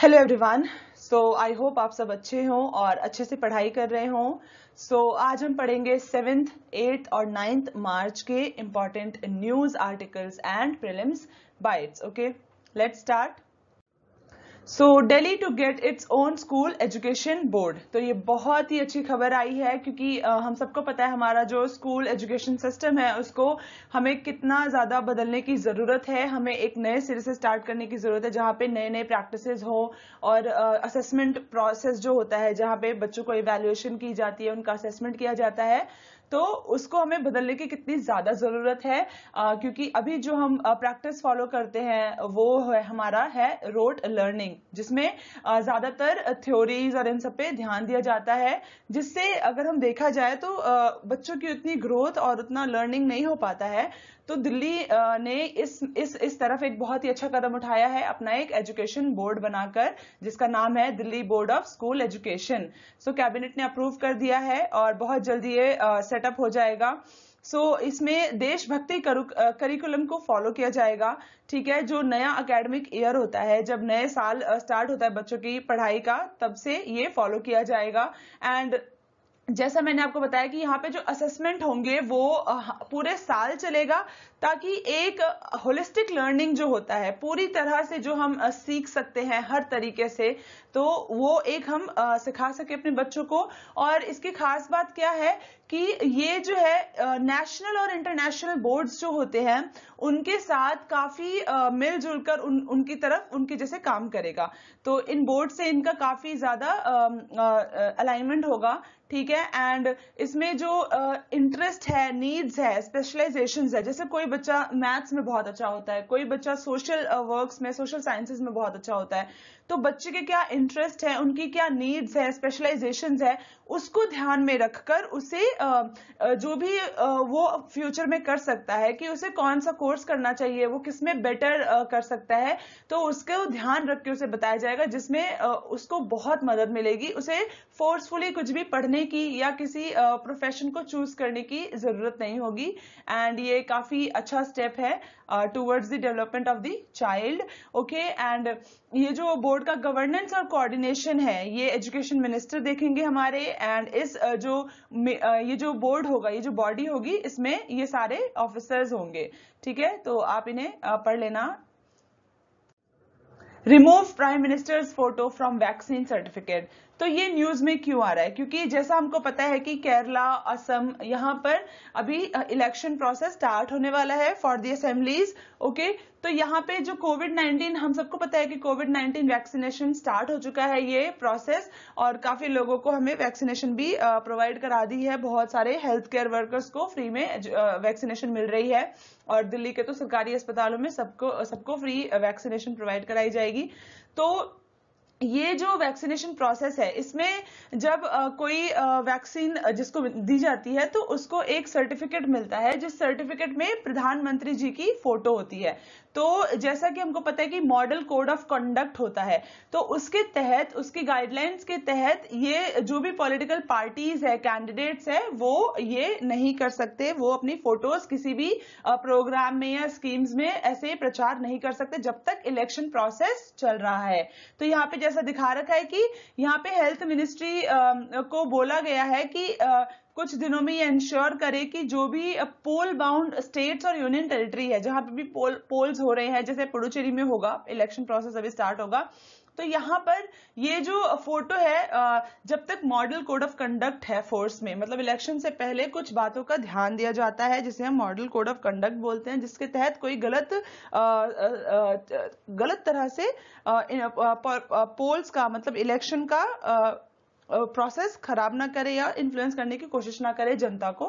Hello everyone so I hope आप सब अच्छे हों और अच्छे से पढ़ाई कर रहे हों सो so, आज हम पढ़ेंगे सेवेंथ एट्थ और नाइन्थ मार्च के important news articles and prelims bytes okay let's start so Delhi to get its own school education board तो ये बहुत ही अच्छी खबर आई है क्योंकि हम सबको पता है हमारा जो स्कूल एजुकेशन सिस्टम है उसको हमें कितना ज्यादा बदलने की जरूरत है हमें एक नए सिरे से स्टार्ट करने की जरूरत है जहां पे नए नए प्रैक्टिसेस हो और असेसमेंट uh, प्रोसेस जो होता है जहां पे बच्चों को इवेल्युएशन की जाती है उनका असेसमेंट किया जाता है तो उसको हमें बदलने की कितनी ज़्यादा ज़रूरत है आ, क्योंकि अभी जो हम प्रैक्टिस फॉलो करते हैं वो है हमारा है रोट लर्निंग जिसमें ज़्यादातर थ्योरीज और इन सब पे ध्यान दिया जाता है जिससे अगर हम देखा जाए तो बच्चों की उतनी ग्रोथ और उतना लर्निंग नहीं हो पाता है तो दिल्ली ने इस इस इस तरफ एक बहुत ही अच्छा कदम उठाया है अपना एक एजुकेशन बोर्ड बनाकर जिसका नाम है Delhi board of school education so cabinet ने अप्रूव कर दिया है और बहुत जल्दी ये सेटअप हो जाएगा सो so, इसमें देशभक्ति करिकुलम को फॉलो किया जाएगा ठीक है जो नया अकेडमिक ईयर होता है जब नए साल स्टार्ट होता है बच्चों की पढ़ाई का तब से ये फॉलो किया जाएगा एंड जैसा मैंने आपको बताया कि यहाँ पे जो असेसमेंट होंगे वो पूरे साल चलेगा ताकि एक होलिस्टिक लर्निंग जो होता है पूरी तरह से जो हम सीख सकते हैं हर तरीके से तो वो एक हम आ, सिखा सके अपने बच्चों को और इसकी खास बात क्या है कि ये जो है नेशनल और इंटरनेशनल बोर्ड्स जो होते हैं उनके साथ काफी मिलजुल कर उन, उनकी तरफ उनके जैसे काम करेगा तो इन बोर्ड से इनका काफी ज्यादा अलाइनमेंट होगा ठीक है एंड इसमें जो इंटरेस्ट uh, है नीड्स है स्पेशलाइजेशन है जैसे कोई बच्चा मैथ्स में बहुत अच्छा होता है कोई बच्चा सोशल वर्क्स uh, में सोशल साइंसेज में बहुत अच्छा होता है तो बच्चे के क्या इंटरेस्ट है उनकी क्या नीड्स है स्पेशलाइजेशन है उसको ध्यान में रखकर उसे जो भी वो फ्यूचर में कर सकता है कि उसे कौन सा कोर्स करना चाहिए वो किस में बेटर कर सकता है तो उसको ध्यान रख के उसे बताया जाएगा जिसमें उसको बहुत मदद मिलेगी उसे फोर्सफुली कुछ भी पढ़ने की या किसी प्रोफेशन को चूज करने की जरूरत नहीं होगी एंड ये काफी अच्छा स्टेप है towards the development of the child okay and ये जो बोर्ड का गवर्नेंस और कोऑर्डिनेशन है ये एजुकेशन मिनिस्टर देखेंगे हमारे एंड इस जो ये जो बोर्ड होगा ये जो बॉडी होगी इसमें ये सारे ऑफिसर्स होंगे ठीक है तो आप इन्हें पढ़ लेना remove prime minister's photo from vaccine certificate तो ये न्यूज में क्यों आ रहा है क्योंकि जैसा हमको पता है कि केरला असम यहां पर अभी इलेक्शन प्रोसेस स्टार्ट होने वाला है फॉर दी असेंबलीज ओके तो यहाँ पे जो कोविड 19 हम सबको पता है कि कोविड 19 वैक्सीनेशन स्टार्ट हो चुका है ये प्रोसेस और काफी लोगों को हमें वैक्सीनेशन भी प्रोवाइड करा दी है बहुत सारे हेल्थ केयर वर्कर्स को फ्री में वैक्सीनेशन मिल रही है और दिल्ली के तो सरकारी अस्पतालों में सबको सबको फ्री वैक्सीनेशन प्रोवाइड कराई जाएगी तो ये जो वैक्सीनेशन प्रोसेस है इसमें जब आ, कोई आ, वैक्सीन जिसको दी जाती है तो उसको एक सर्टिफिकेट मिलता है जिस सर्टिफिकेट में प्रधानमंत्री जी की फोटो होती है तो जैसा कि हमको पता है कि मॉडल कोड ऑफ कंडक्ट होता है तो उसके तहत उसकी गाइडलाइंस के तहत ये जो भी पॉलिटिकल पार्टीज है कैंडिडेट्स है वो ये नहीं कर सकते वो अपनी फोटोज किसी भी प्रोग्राम में या स्कीम्स में ऐसे प्रचार नहीं कर सकते जब तक इलेक्शन प्रोसेस चल रहा है तो यहाँ पे जैसा दिखा रखा है कि यहाँ पे हेल्थ मिनिस्ट्री को बोला गया है कि कुछ दिनों में ये इंश्योर करे कि जो भी पोल बाउंड स्टेट्स और यूनियन टेरिटरी है जहां पे भी पोल पोल्स हो रहे हैं जैसे पुडुचेरी में होगा इलेक्शन प्रोसेस अभी स्टार्ट होगा तो यहाँ पर ये जो फोटो है जब तक मॉडल कोड ऑफ कंडक्ट है फोर्स में मतलब इलेक्शन से पहले कुछ बातों का ध्यान दिया जाता है जिसे हम मॉडल कोड ऑफ कंडक्ट बोलते हैं जिसके तहत कोई गलत गलत तरह से पोल्स का मतलब इलेक्शन का प्रोसेस खराब ना करे या इन्फ्लुएंस करने की कोशिश ना करे जनता को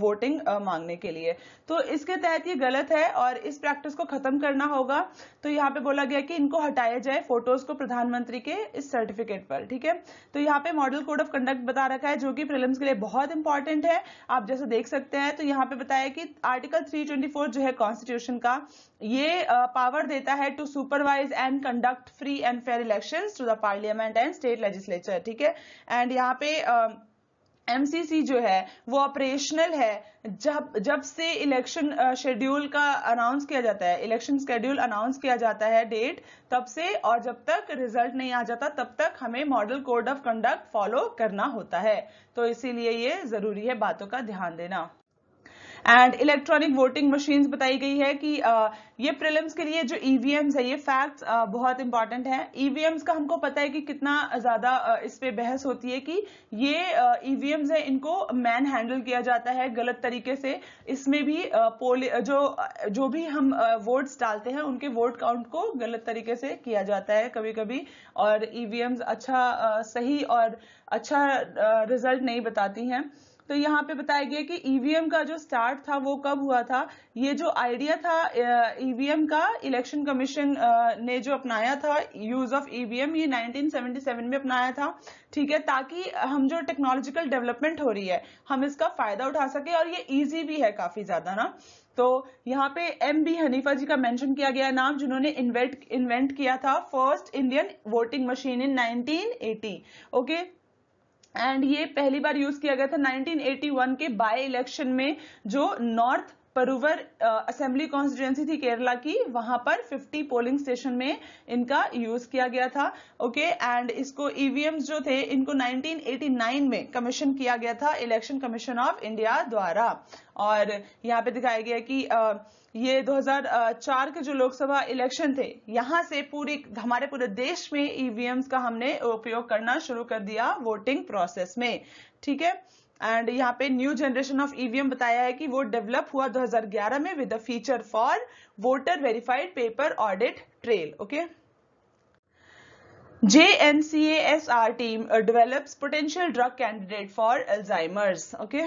वोटिंग मांगने के लिए तो इसके तहत ये गलत है और इस प्रैक्टिस को खत्म करना होगा तो यहाँ पे बोला गया कि इनको हटाया जाए फोटोज को प्रधानमंत्री के इस सर्टिफिकेट पर ठीक है तो यहाँ पे मॉडल कोड ऑफ कंडक्ट बता रखा है जो कि प्रिलिम्स के लिए बहुत इंपॉर्टेंट है आप जैसे देख सकते हैं तो यहाँ पे बताया कि आर्टिकल थ्री जो है कॉन्स्टिट्यूशन का ये पावर देता है to supervise and conduct free and fair election to the parliament and state legislature ठीक है एंड यहाँ पे एमसीसी um, जो है वो ऑपरेशनल है जब जब से इलेक्शन शेड्यूल uh, का अनाउंस किया जाता है इलेक्शन शेड्यूल अनाउंस किया जाता है डेट तब से और जब तक रिजल्ट नहीं आ जाता तब तक हमें model code of conduct follow करना होता है तो इसीलिए ये जरूरी है बातों का ध्यान देना एंड इलेक्ट्रॉनिक वोटिंग मशीन्स बताई गई है कि ये प्रिलिम्स के लिए जो ईवीएम्स e है ये फैक्ट्स बहुत इंपॉर्टेंट है ईवीएम्स का हमको पता है कि कितना ज्यादा इस पे बहस होती है कि ये ईवीएम्स e है इनको मैन हैंडल किया जाता है गलत तरीके से इसमें भी पोल जो जो भी हम वोट्स डालते हैं उनके वोट काउंट को गलत तरीके से किया जाता है कभी कभी और ईवीएम्स e अच्छा सही और अच्छा रिजल्ट नहीं बताती हैं तो यहाँ पे बताया गया कि ईवीएम e का जो स्टार्ट था वो कब हुआ था ये जो आइडिया था ईवीएम e का इलेक्शन कमीशन ने जो अपनाया था यूज ऑफ ईवीएम ये 1977 में अपनाया था ठीक है ताकि हम जो टेक्नोलॉजिकल डेवलपमेंट हो रही है हम इसका फायदा उठा सके और ये इजी भी है काफी ज्यादा ना तो यहाँ पे एम बी हनीफा जी का मेंशन किया गया नाम जिन्होंने इन्वेंट इन्वेंट किया था first Indian voting machine in 1980 okay okay? And ये पहली बार यूज किया गया था 1981 के बाय इलेक्शन में जो नॉर्थ परुवर असेंबली कॉन्स्टिट्यूएंसी थी केरला की वहां पर 50 पोलिंग स्टेशन में इनका यूज किया गया था ओके एंड इसको ईवीएम e जो थे इनको 1989 में कमीशन किया गया था इलेक्शन कमीशन ऑफ इंडिया द्वारा और यहाँ पे दिखाया गया कि आ, ये 2004 के जो लोकसभा इलेक्शन थे यहां से पूरी हमारे पूरे देश में ईवीएम्स e का हमने उपयोग करना शुरू कर दिया वोटिंग प्रोसेस में ठीक है एंड यहाँ पे न्यू जनरेशन ऑफ ईवीएम बताया है कि वो डेवलप हुआ 2011 में with a feature for voter verified paper audit trail okay JNCASR team develops potential drug candidate for Alzheimer's Okay.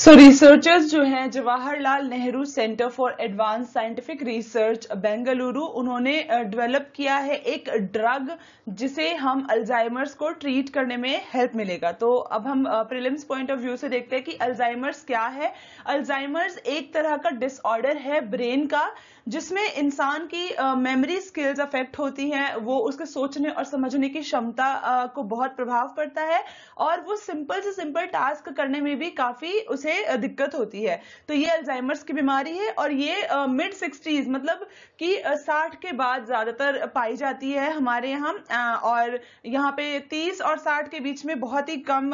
So researchers जो हैं Jawaharlal Nehru centre for advance scientific research Bengaluru उन्होंने develop किया है एक ड्रग जिसे हम अल्जाइमर्स को ट्रीट करने में हेल्प मिलेगा तो अब हम प्रिलिम्स पॉइंट ऑफ व्यू से देखते हैं कि अल्जाइमर्स क्या है अल्जाइमर्स एक तरह का डिसऑर्डर है ब्रेन का जिसमें इंसान की मेमोरी स्किल्स अफेक्ट होती हैं वो उसके सोचने और समझने की क्षमता को बहुत प्रभाव पड़ता है और वो सिंपल से सिंपल टास्क करने में भी काफी उसे दिक्कत होती है तो ये अल्जाइमर्स की बीमारी है और ये मिड सिक्सटीज मतलब कि साठ के बाद ज्यादातर पाई जाती है हमारे यहाँ और यहाँ पे तीस और साठ के बीच में बहुत ही कम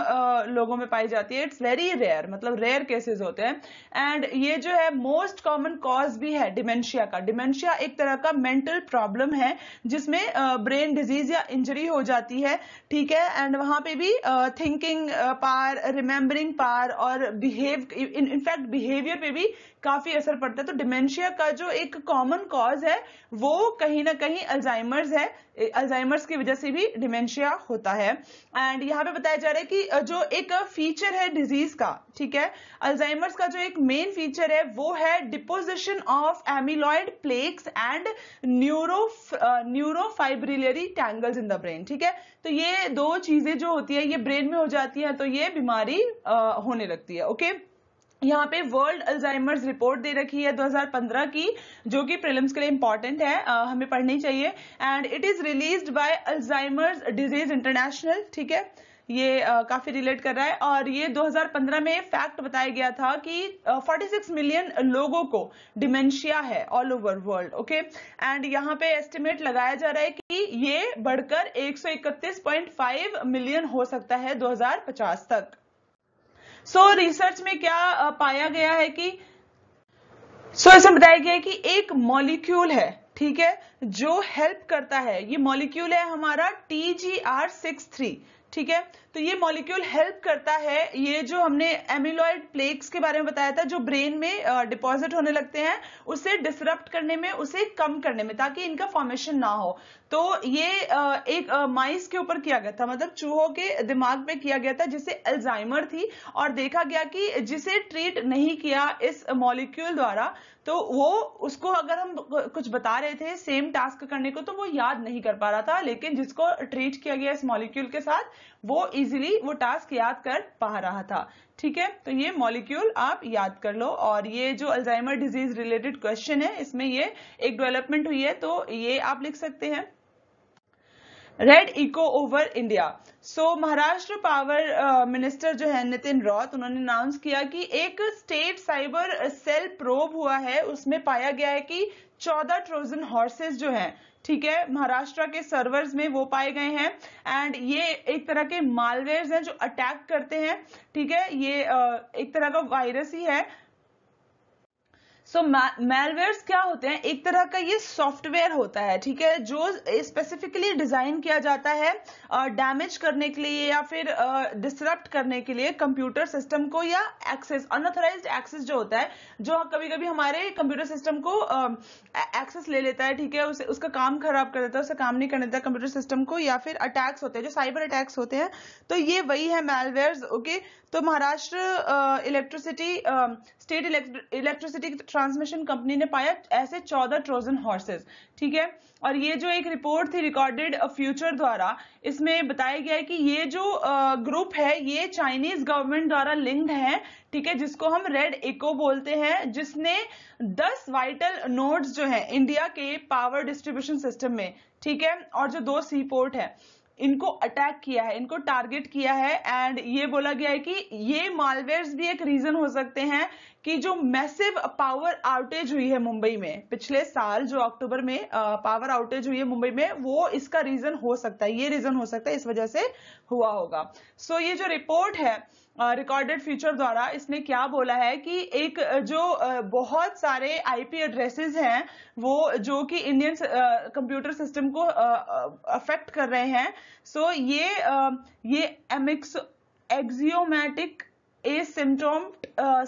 लोगों में पाई जाती है इट्स वेरी रेयर मतलब रेयर केसेस होते हैं एंड ये जो है मोस्ट कॉमन कॉज भी है डिमेंशिया डिमेंशिया का डिमेंशिया एक तरह का मेंटल प्रॉब्लम है जिसमें ब्रेन डिजीज या इंजरी हो जाती है ठीक है एंड वहां पे भी थिंकिंग पार रिमेम्बरिंग पार और बिहेव इनफैक्ट बिहेवियर पे भी काफी असर पड़ता है तो डिमेंशिया का जो एक कॉमन कॉज है वो कहीं ना कहीं अल्जाइमर्स है अल्जाइमर्स की वजह से भी डिमेंशिया होता है एंड यहाँ पे बताया जा रहा है कि जो एक फीचर है डिजीज का ठीक है अल्जाइमर्स का जो एक मेन फीचर है वो है deposition of amyloid plaques and neuro neuro neurofibrillary tangles in the brain ठीक है तो ये दो चीजें जो होती है ये ब्रेन में हो जाती है तो ये बीमारी uh, होने लगती है ओके okay? यहाँ पे वर्ल्ड अल्जाइमर्स रिपोर्ट दे रखी है 2015 की जो कि प्रिलिम्स के लिए इंपॉर्टेंट है आ, uh, हमें पढ़नी चाहिए and it is released by Alzheimer's disease international ठीक है ये काफी रिलेट कर रहा है और ये 2015 में फैक्ट बताया गया था कि 46 मिलियन लोगों को डिमेंशिया है all over world okay and यहाँ पे एस्टिमेट लगाया जा रहा है कि ये बढ़कर 131.5 मिलियन हो सकता है 2050 तक सो so, रिसर्च में क्या पाया गया है कि सो so, इसमें बताया गया है कि एक मॉलिक्यूल है ठीक है जो हेल्प करता है ये मॉलिक्यूल है हमारा T G R six three ठीक है तो ये मॉलिक्यूल हेल्प करता है ये जो हमने एमिलॉयड प्लेक्स के बारे में बताया था जो ब्रेन में डिपॉजिट होने लगते हैं उसे डिसरप्ट करने में उसे कम करने में ताकि इनका फॉर्मेशन ना हो तो ये एक माइस के ऊपर किया गया था मतलब चूहों के दिमाग में किया गया था जिसे अल्जाइमर थी और देखा गया कि जिसे ट्रीट नहीं किया इस मॉलिक्यूल द्वारा तो वो उसको अगर हम कुछ बता रहे थे सेम टास्क करने को तो वो याद नहीं कर पा रहा था लेकिन जिसको ट्रीट किया गया इस मॉलिक्यूल के साथ वो इजिली वो टास्क याद कर पा रहा था ठीक है तो ये मॉलिक्यूल आप याद कर लो और ये जो अल्जाइमर डिजीज रिलेटेड क्वेश्चन है इसमें ये एक डेवलपमेंट हुई है तो ये आप लिख सकते हैं red echo over India so Maharashtra power minister जो है नितिन रॉत उन्होंने अनाउंस किया कि एक स्टेट साइबर सेल प्रोब हुआ है उसमें पाया गया है कि चौदह ट्रोजन हॉर्सेस जो हैं ठीक है महाराष्ट्र के सर्वर्स में वो पाए गए हैं एंड ये एक तरह के मालवेयर्स हैं जो अटैक करते हैं ठीक है ये एक तरह का वायरस ही है सो मेलवेयर्स क्या होते हैं एक तरह का ये सॉफ्टवेयर होता है ठीक है जो स्पेसिफिकली डिजाइन किया जाता है डैमेज uh, करने के लिए या फिर डिस्टरप्ट uh, करने के लिए कंप्यूटर सिस्टम को या एक्सेस अनऑथोराइज एक्सेस जो होता है जो कभी कभी हमारे कंप्यूटर सिस्टम को एक्सेस uh, ले लेता है ठीक है उसे उसका काम खराब कर देता है उसे काम नहीं करने देता कंप्यूटर सिस्टम को या फिर अटैक्स होते हैं जो साइबर अटैक्स होते हैं तो ये वही है मेलवेयर्स ओके तो Maharashtra electricity state electricity transmission company ने पाया ऐसे चौदह ट्रोजन हॉर्सेस ठीक है और ये जो एक रिपोर्ट थी रिकॉर्डेड फ्यूचर द्वारा इसमें बताया गया है कि ये जो ग्रुप है ये चाइनीज गवर्नमेंट द्वारा लिंक्ड है ठीक है जिसको हम रेड इको बोलते हैं जिसने दस वाइटल नोड्स जो है इंडिया के पावर डिस्ट्रीब्यूशन सिस्टम में ठीक है और जो दो सी पोर्ट है इनको अटैक किया है इनको टारगेट किया है एंड ये बोला गया है कि ये मालवेयर भी एक रीजन हो सकते हैं कि जो मैसिव पावर आउटेज हुई है मुंबई में पिछले साल जो अक्टूबर में पावर आउटेज हुई है मुंबई में वो इसका रीजन हो सकता है ये रीजन हो सकता है इस वजह से हुआ होगा सो so, ये जो रिपोर्ट है रिकॉर्डेड uh, फ्यूचर द्वारा इसने क्या बोला है कि एक जो uh, बहुत सारे आईपी एड्रेसेस हैं वो जो कि इंडियन कंप्यूटर सिस्टम को अफेक्ट uh, कर रहे हैं सो so, ये ये एमिक्स एक्जियोमैटिक एसिम्टोम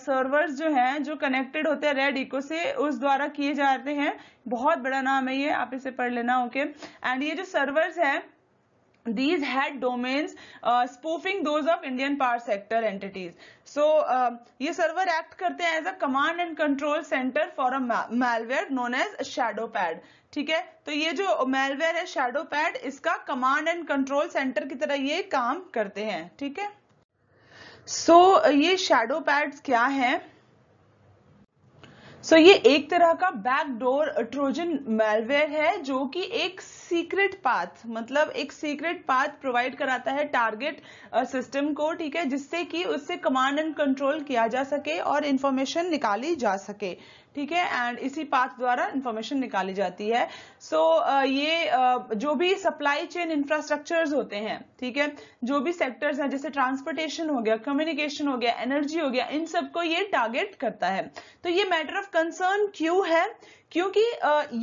सर्वर्स जो हैं जो कनेक्टेड होते हैं रेड इको से उस द्वारा किए जाते हैं बहुत बड़ा नाम है ये आप इसे पढ़ लेना ओके एंड ये जो सर्वर्स हैं these had domains uh, spoofing those of indian power sector entities so uh, ye server act karte hain as a command and control center for a ma malware known as shadow pad ठीक है तो ये जो malware है shadow pad इसका command and control centre की तरह ये काम करते हैं ठीक है सो so, uh, ये शेडो पैड्स क्या है सो so, ये एक तरह का बैकडोर ट्रोजन मेलवेयर है जो कि एक सीक्रेट पाथ मतलब एक सीक्रेट पाथ प्रोवाइड कराता है टारगेट सिस्टम uh, को ठीक है जिससे कि उससे कमांड एंड कंट्रोल किया जा सके और इंफॉर्मेशन निकाली जा सके ठीक है एंड इसी पाथ द्वारा इंफॉर्मेशन निकाली जाती है सो so, ये जो भी सप्लाई चेन इंफ्रास्ट्रक्चर्स होते हैं ठीक है जो भी सेक्टर्स हैं जैसे ट्रांसपोर्टेशन हो गया कम्युनिकेशन हो गया एनर्जी हो गया इन सबको ये टारगेट करता है तो ये मैटर ऑफ कंसर्न क्यों है क्योंकि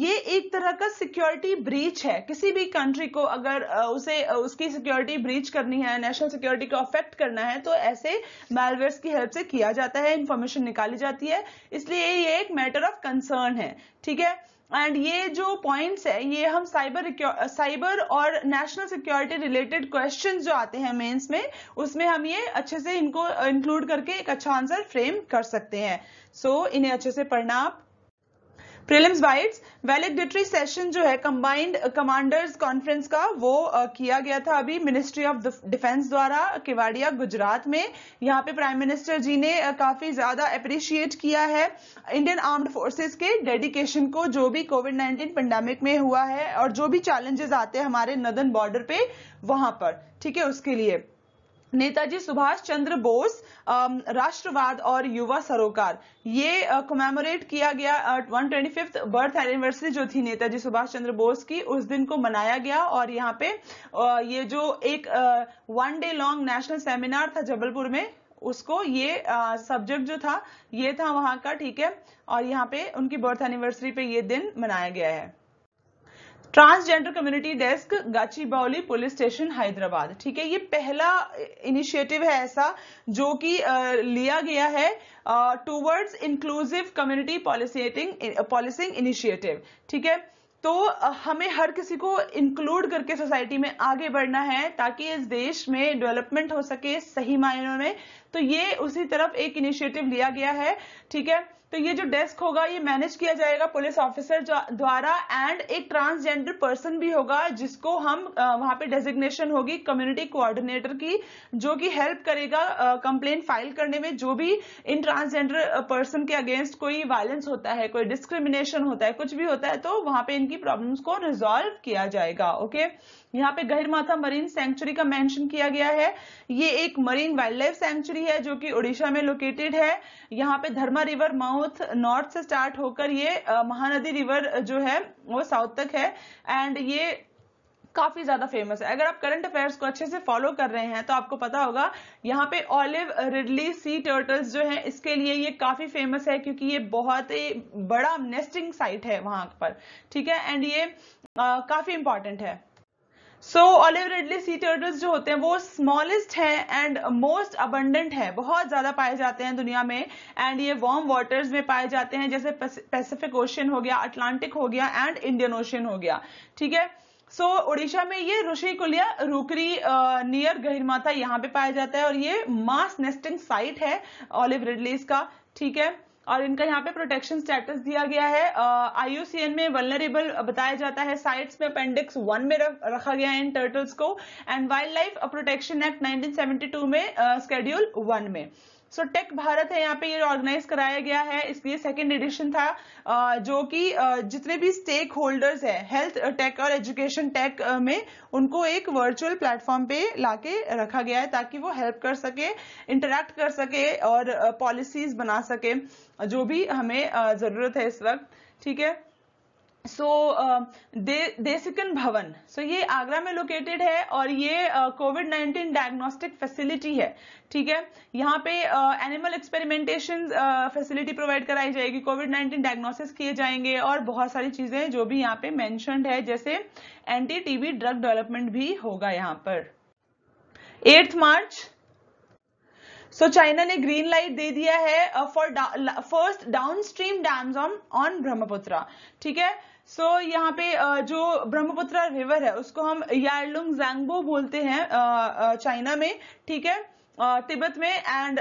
ये एक तरह का सिक्योरिटी ब्रीच है किसी भी कंट्री को अगर उसे उसकी सिक्योरिटी ब्रीच करनी है नेशनल सिक्योरिटी को अफेक्ट करना है तो ऐसे मेलवेयर्स की हेल्प से किया जाता है इंफॉर्मेशन निकाली जाती है इसलिए ये एक मैटर ऑफ कंसर्न है ठीक है एंड ये जो पॉइंट्स है ये हम साइबर साइबर और नेशनल सिक्योरिटी रिलेटेड क्वेश्चन जो आते हैं मेंस में उसमें हम ये अच्छे से इनको इंक्लूड करके एक अच्छा आंसर फ्रेम कर सकते हैं सो so, इन्हें अच्छे से पढ़ना आप प्रीलिम्स बाइट्स वैलिडेटरी सेशन जो है कंबाइंड कमांडर्स कॉन्फ्रेंस का वो आ, किया गया था अभी मिनिस्ट्री ऑफ डिफेंस द्वारा केवाड़िया गुजरात में यहाँ पे प्राइम मिनिस्टर जी ने आ, काफी ज्यादा अप्रिशिएट किया है इंडियन आर्म्ड फोर्सेस के डेडिकेशन को जो भी कोविड नाइन्टीन पेंडेमिक में हुआ है और जो भी चैलेंजेस आते हैं हमारे नदन बॉर्डर पे वहां पर ठीक है उसके लिए नेताजी सुभाष चंद्र बोस राष्ट्रवाद और युवा सरोकार ये कमेमोरेट किया गया one twenty fifth birth anniversary जो थी नेताजी सुभाष चंद्र बोस की उस दिन को मनाया गया और यहाँ पे ये जो एक one day long national seminar था जबलपुर में उसको ये सब्जेक्ट जो था ये था वहां का ठीक है और यहाँ पे उनकी बर्थ एनिवर्सरी पे ये दिन मनाया गया है transgender community desk Bowli police station Hyderabad ठीक है ये पहला इनिशिएटिव है ऐसा जो कि लिया गया है टूवर्ड्स इंक्लूसिव कम्युनिटी पॉलिसिएटिंग पॉलिसिंग इनिशिएटिव ठीक है तो हमें हर किसी को इंक्लूड करके सोसाइटी में आगे बढ़ना है ताकि इस देश में डेवलपमेंट हो सके सही मायनों में तो ये उसी तरफ एक इनिशिएटिव लिया गया है ठीक है तो ये जो डेस्क होगा ये मैनेज किया जाएगा पुलिस ऑफिसर द्वारा एंड एक ट्रांसजेंडर पर्सन भी होगा जिसको हम वहां पे डेजिग्नेशन होगी कम्युनिटी कोऑर्डिनेटर की जो कि हेल्प करेगा कंप्लेन फाइल करने में जो भी इन ट्रांसजेंडर पर्सन के अगेंस्ट कोई वायलेंस होता है कोई डिस्क्रिमिनेशन होता है कुछ भी होता है तो वहां पे इनकी प्रॉब्लम्स को रिजॉल्व किया जाएगा ओके okay? यहाँ पे गहिरमाथा मरीन सेंचुरी का मेंशन किया गया है ये एक मरीन वाइल्ड लाइफ सेंचुरी है जो कि उड़ीसा में लोकेटेड है यहाँ पे धर्मा रिवर माउथ नॉर्थ से स्टार्ट होकर ये महानदी रिवर जो है वो साउथ तक है एंड ये काफी ज्यादा फेमस है अगर आप करंट अफेयर्स को अच्छे से फॉलो कर रहे हैं तो आपको पता होगा यहाँ पे ऑलिव रिडली सी टर्टल्स जो है इसके लिए ये काफी फेमस है क्योंकि ये बहुत ही बड़ा नेस्टिंग साइट है वहां पर ठीक है एंड ये आ, काफी इंपॉर्टेंट है so olive ridley sea turtles जो होते हैं वो स्मॉलेस्ट है एंड मोस्ट अबंडेंट है बहुत ज़्यादा पाए जाते हैं दुनिया में एंड ये वार्म वाटर्स में पाए जाते हैं जैसे पैसिफिक ओशन हो गया अटलांटिक हो गया एंड इंडियन ओशन हो गया ठीक है सो so, में ये ऋषि कुलिया रूकरी नियर माथा यहाँ पे पाया जाता है और ये मास नेस्टिंग साइट है ऑलिव रिडलीज का ठीक है और इनका यहाँ पे प्रोटेक्शन स्टेटस दिया गया है आईयूसीएन में वलनरेबल बताया जाता है साइट्स में अपेंडिक्स वन में रखा गया है इन टर्टल्स को and wildlife protection act 1972 में स्केड्यूल uh, वन में सो so, टेक भारत है यहाँ पे ये ऑर्गेनाइज कराया गया है इसलिए सेकेंड एडिशन था जो कि जितने भी स्टेक होल्डर्स है हेल्थ टेक और एजुकेशन टेक में उनको एक वर्चुअल प्लेटफॉर्म पे लाके रखा गया है ताकि वो हेल्प कर सके इंटरेक्ट कर सके और पॉलिसीज बना सके जो भी हमें जरूरत है इस वक्त ठीक है सो uh, देसिकन भवन सो ये आगरा में लोकेटेड है और ये कोविड नाइन्टीन डायग्नोस्टिक फैसिलिटी है ठीक है यहाँ पे एनिमल एक्सपेरिमेंटेशन फैसिलिटी प्रोवाइड कराई जाएगी कोविड नाइन्टीन डायग्नोसिस किए जाएंगे और बहुत सारी चीजें जो भी यहाँ पे मैंशनड है जैसे एंटी टीबी ड्रग डेवलपमेंट भी होगा यहाँ पर eighth March so so, China ने ग्रीन लाइट दे दिया है for first downstream dams on on Brahmaputra ठीक है सो so, यहाँ पे जो ब्रह्मपुत्र रिवर है उसको हम यारलुंग जैंगबो बोलते हैं चाइना में ठीक है तिब्बत में एंड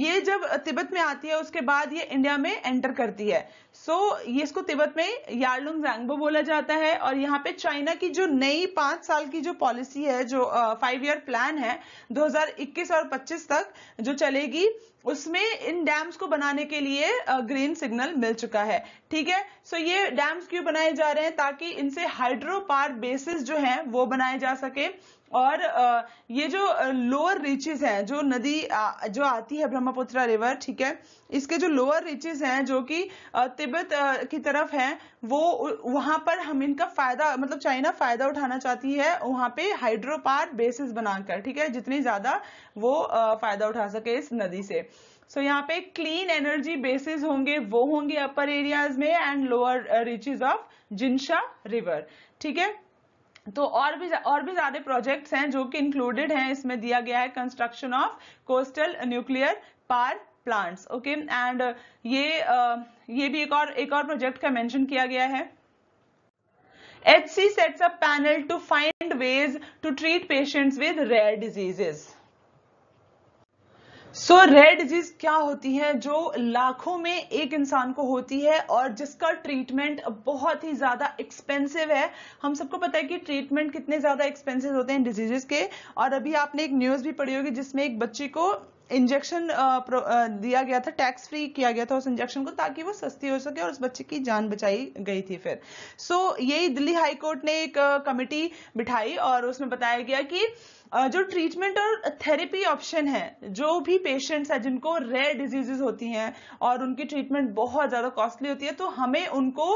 ये जब तिब्बत में आती है उसके बाद ये इंडिया में एंटर करती है सो so, ये इसको तिब्बत में यारलुंग रैंगबो बोला जाता है और यहाँ पे चाइना की जो नई पांच साल की जो पॉलिसी है जो फाइव ईयर प्लान है 2021 और 25 तक जो चलेगी उसमें इन डैम्स को बनाने के लिए ग्रीन सिग्नल मिल चुका है ठीक है सो ये डैम्स क्यों बनाए जा रहे हैं ताकि इनसे हाइड्रो पार बेसिस जो है वो बनाए जा सके और ये जो लोअर रीचेज हैं जो नदी जो आती है ब्रह्मपुत्रा रिवर ठीक है इसके जो लोअर रीचेज हैं जो कि तिब्बत की तरफ हैं वो वहां पर हम इनका फायदा मतलब चाइना फायदा उठाना चाहती है वहां पे हाइड्रो पार बेसिस बनाकर ठीक है जितनी ज्यादा वो फायदा उठा सके इस नदी से सो so, यहाँ पे क्लीन एनर्जी बेसिस होंगे वो होंगे अपर एरियाज में and lower reaches of Jinsha river ठीक है तो और भी और भी ज्यादा प्रोजेक्ट्स हैं जो कि इंक्लूडेड हैं इसमें दिया गया है कंस्ट्रक्शन ऑफ कोस्टल न्यूक्लियर पार प्लांट्स ओके एंड ये uh, ये भी एक और एक और प्रोजेक्ट का मेंशन किया गया है सी sets a panel to find ways to treat patients with rare diseases so rare disease क्या होती है जो लाखों में एक इंसान को होती है और जिसका ट्रीटमेंट बहुत ही ज्यादा एक्सपेंसिव है हम सबको पता है कि ट्रीटमेंट कितने ज्यादा एक्सपेंसिव होते हैं डिजीजेस के और अभी आपने एक न्यूज भी पढ़ी होगी जिसमें एक बच्ची को इंजेक्शन uh, uh, दिया गया था टैक्स फ्री किया गया था उस इंजेक्शन को ताकि वो सस्ती हो सके और उस बच्चे की जान बचाई गई थी फिर सो so, यही दिल्ली हाईकोर्ट ने एक uh, कमेटी बिठाई और उसमें बताया गया कि जो ट्रीटमेंट और थेरेपी ऑप्शन है जो भी पेशेंट्स हैं जिनको रेयर डिजीजेस होती हैं और उनकी ट्रीटमेंट बहुत ज़्यादा कॉस्टली होती है तो हमें उनको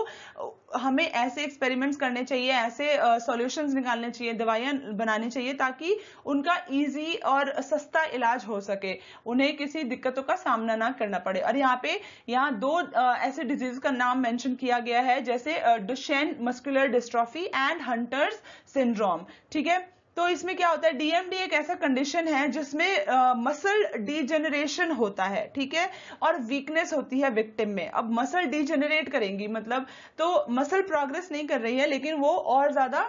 हमें ऐसे एक्सपेरिमेंट्स करने चाहिए ऐसे सॉल्यूशंस निकालने चाहिए दवाइयां बनानी चाहिए ताकि उनका इजी और सस्ता इलाज हो सके उन्हें किसी दिक्कतों का सामना ना करना पड़े और यहाँ पे यहाँ दो ऐसे डिजीज का नाम मेंशन किया गया है जैसे Duchenne muscular dystrophy and Hunter's syndrome ठीक है तो इसमें क्या होता है डीएमडी एक ऐसा कंडीशन है जिसमें मसल डीजेनरेशन होता है ठीक है और वीकनेस होती है विक्टिम में अब मसल डीजेनरेट करेंगी मतलब तो मसल प्रोग्रेस नहीं कर रही है लेकिन वो और ज्यादा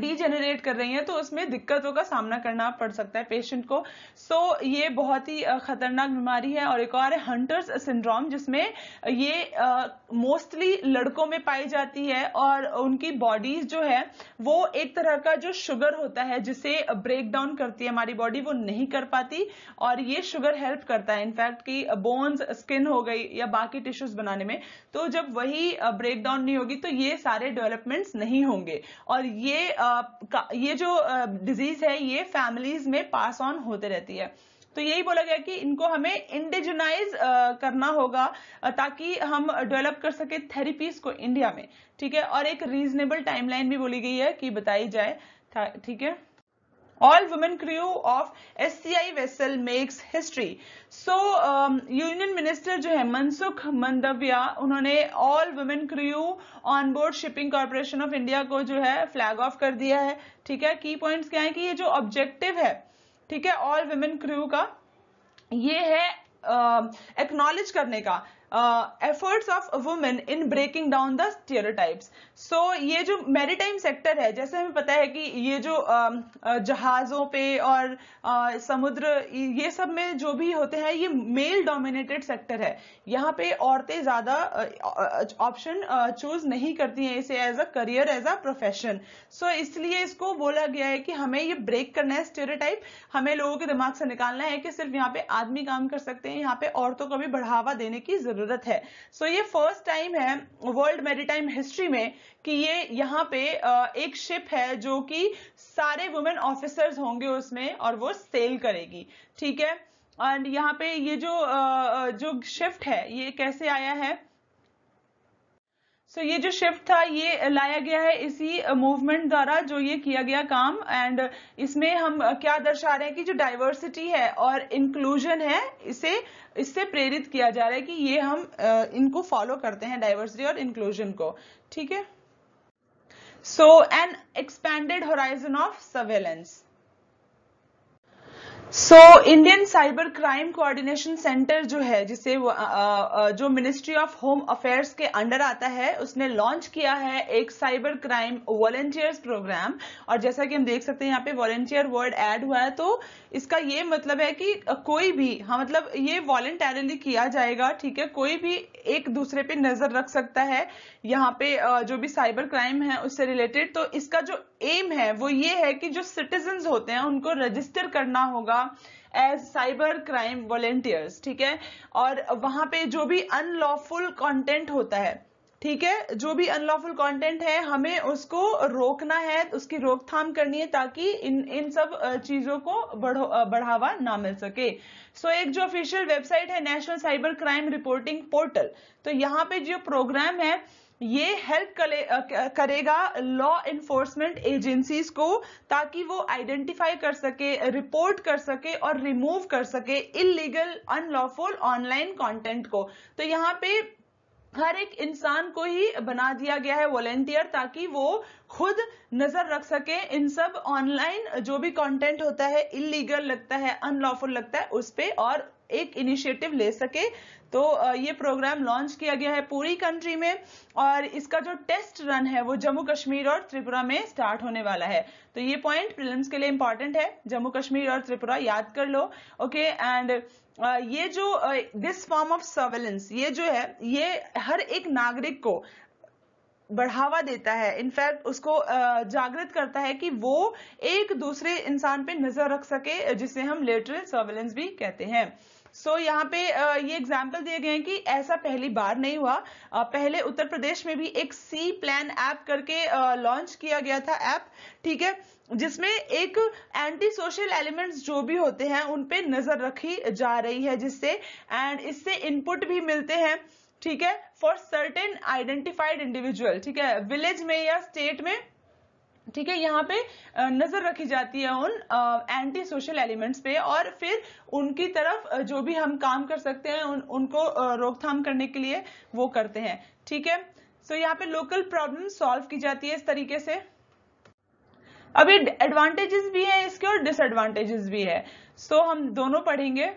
डीजेनरेट कर रही है तो उसमें दिक्कतों का सामना करना पड़ सकता है पेशेंट को सो so, ये बहुत ही खतरनाक बीमारी है और एक और है हंटर्स सिंड्रोम जिसमें ये मोस्टली लड़कों में पाई जाती है और उनकी बॉडीज जो है वो एक तरह का जो शुगर होता है जिसे ब्रेक डाउन करती है हमारी बॉडी वो नहीं कर पाती और ये शुगर हेल्प करता है इनफैक्ट कि बोन्स स्किन हो गई या बाकी टिश्यूज बनाने में तो जब वही ब्रेक डाउन नहीं होगी तो ये सारे डेवलपमेंट्स नहीं होंगे और ये ये जो डिजीज है ये फैमिलीज में पास ऑन होते रहती है तो यही बोला गया कि इनको हमें इंडिजनाइज करना होगा ताकि हम डेवलप कर सके थेरेपीज को इंडिया में ठीक है और एक रीजनेबल टाइमलाइन भी बोली गई है कि बताई जाए ठीक है all women crew of SCI vessel makes history. So um, Union Minister जो है मनसुख मंदविया उन्होंने all women crew on board shipping corporation of India को जो है flag off कर दिया है ठीक है की पॉइंट क्या है कि ये जो ऑब्जेक्टिव है ठीक है ऑल वेमेन क्रू का ये है एक्नॉलेज करने का uh, efforts of women in breaking down the stereotypes so ये जो maritime सेक्टर है जैसे हमें पता है कि ये जो um, uh, जहाज़ों पे और uh, समुद्र ये सब में जो भी होते हैं ये मेल डोमिनेटेड सेक्टर है यहाँ पे औरतें ज़्यादा ऑप्शन uh, चूज नहीं करती हैं इसे as a career as a profession so इसलिए इसको बोला गया है कि हमें ये ब्रेक करना है stereotype हमें लोगों के दिमाग से निकालना है कि सिर्फ यहाँ पे आदमी काम कर सकते हैं यहाँ पे औरतों को भी बढ़ावा देने की जरूरत ज़रूरत है सो so, ये फर्स्ट टाइम है वर्ल्ड मेरीटाइम हिस्ट्री में कि ये यहाँ पे एक शिप है जो कि सारे वुमेन ऑफिसर्स होंगे उसमें और वो सेल करेगी ठीक है एंड यहाँ पे ये जो जो शिफ्ट है ये कैसे आया है सो so, ये जो शिफ्ट था ये लाया गया है इसी मूवमेंट uh, द्वारा जो ये किया गया काम एंड uh, इसमें हम uh, क्या दर्शा रहे हैं कि जो डाइवर्सिटी है और इंक्लूजन है इसे इससे प्रेरित किया जा रहा है कि ये हम इनको फॉलो करते हैं डाइवर्सिटी और इंक्लूजन को ठीक है so an expanded horizon of surveillance so Indian cyber crime coordination centre जो है जिसे जो मिनिस्ट्री ऑफ होम अफेयर्स के अंडर आता है उसने लॉन्च किया है एक साइबर क्राइम वॉलेंटियर्स प्रोग्राम और जैसा कि हम देख सकते हैं यहाँ पे वॉलेंटियर वर्ड ऐड हुआ है तो इसका ये मतलब है कि कोई भी हाँ मतलब ये वॉलेंटरली किया जाएगा ठीक है कोई भी एक दूसरे पे नजर रख सकता है यहाँ पे जो भी साइबर क्राइम है उससे रिलेटेड तो इसका जो एम है वो ये है कि जो सिटीजन होते हैं उनको रजिस्टर करना होगा एज साइबर क्राइम वॉलेंटियर्स ठीक है और वहां पे जो भी अनलॉफुल कंटेंट होता है ठीक है जो भी अनलॉफुल कंटेंट है हमें उसको रोकना है उसकी रोकथाम करनी है ताकि इन इन सब चीजों को बढ़ो, बढ़ावा ना मिल सके सो so, एक जो ऑफिशियल वेबसाइट है national cyber crime reporting portal तो यहाँ पे जो प्रोग्राम है ये हेल्प करेगा लॉ इन्फोर्समेंट एजेंसीज को ताकि वो आइडेंटिफाई कर सके रिपोर्ट कर सके और रिमूव कर सके इलीगल अनलॉफुल ऑनलाइन कंटेंट को तो यहाँ पे हर एक इंसान को ही बना दिया गया है वॉलेंटियर ताकि वो खुद नजर रख सके इन सब ऑनलाइन जो भी कंटेंट होता है इलीगल लगता है अनलॉफुल लगता है उस पर और एक इनिशिएटिव ले सके तो ये प्रोग्राम लॉन्च किया गया है पूरी कंट्री में और इसका जो टेस्ट रन है वो जम्मू कश्मीर और त्रिपुरा में स्टार्ट होने वाला है तो ये पॉइंट प्रिलिम्स के लिए इंपॉर्टेंट है जम्मू कश्मीर और त्रिपुरा याद कर लो ओके एंड ये जो दिस फॉर्म ऑफ सर्वेलेंस ये जो है ये हर एक नागरिक को बढ़ावा देता है इनफैक्ट उसको जागृत करता है कि वो एक दूसरे इंसान पे नजर रख सके जिसे हम लेटरल सर्वेलेंस भी कहते हैं सो so, यहाँ पे ये एग्जाम्पल दिए गए हैं कि ऐसा पहली बार नहीं हुआ पहले उत्तर प्रदेश में भी एक सी प्लान ऐप करके लॉन्च किया गया था ऐप ठीक है जिसमें एक एंटी सोशल एलिमेंट्स जो भी होते हैं उन पे नजर रखी जा रही है जिससे एंड इससे इनपुट भी मिलते हैं ठीक है फॉर सर्टेन आइडेंटिफाइड इंडिविजुअल ठीक है विलेज में या स्टेट में ठीक है यहाँ पे नजर रखी जाती है उन एंटी सोशल एलिमेंट्स पे और फिर उनकी तरफ जो भी हम काम कर सकते हैं उन, उनको रोकथाम करने के लिए वो करते हैं ठीक है सो so, यहाँ पे लोकल प्रॉब्लम सॉल्व की जाती है इस तरीके से अभी एडवांटेजेस भी हैं इसके और डिसएडवांटेजेस भी है सो so, हम दोनों पढ़ेंगे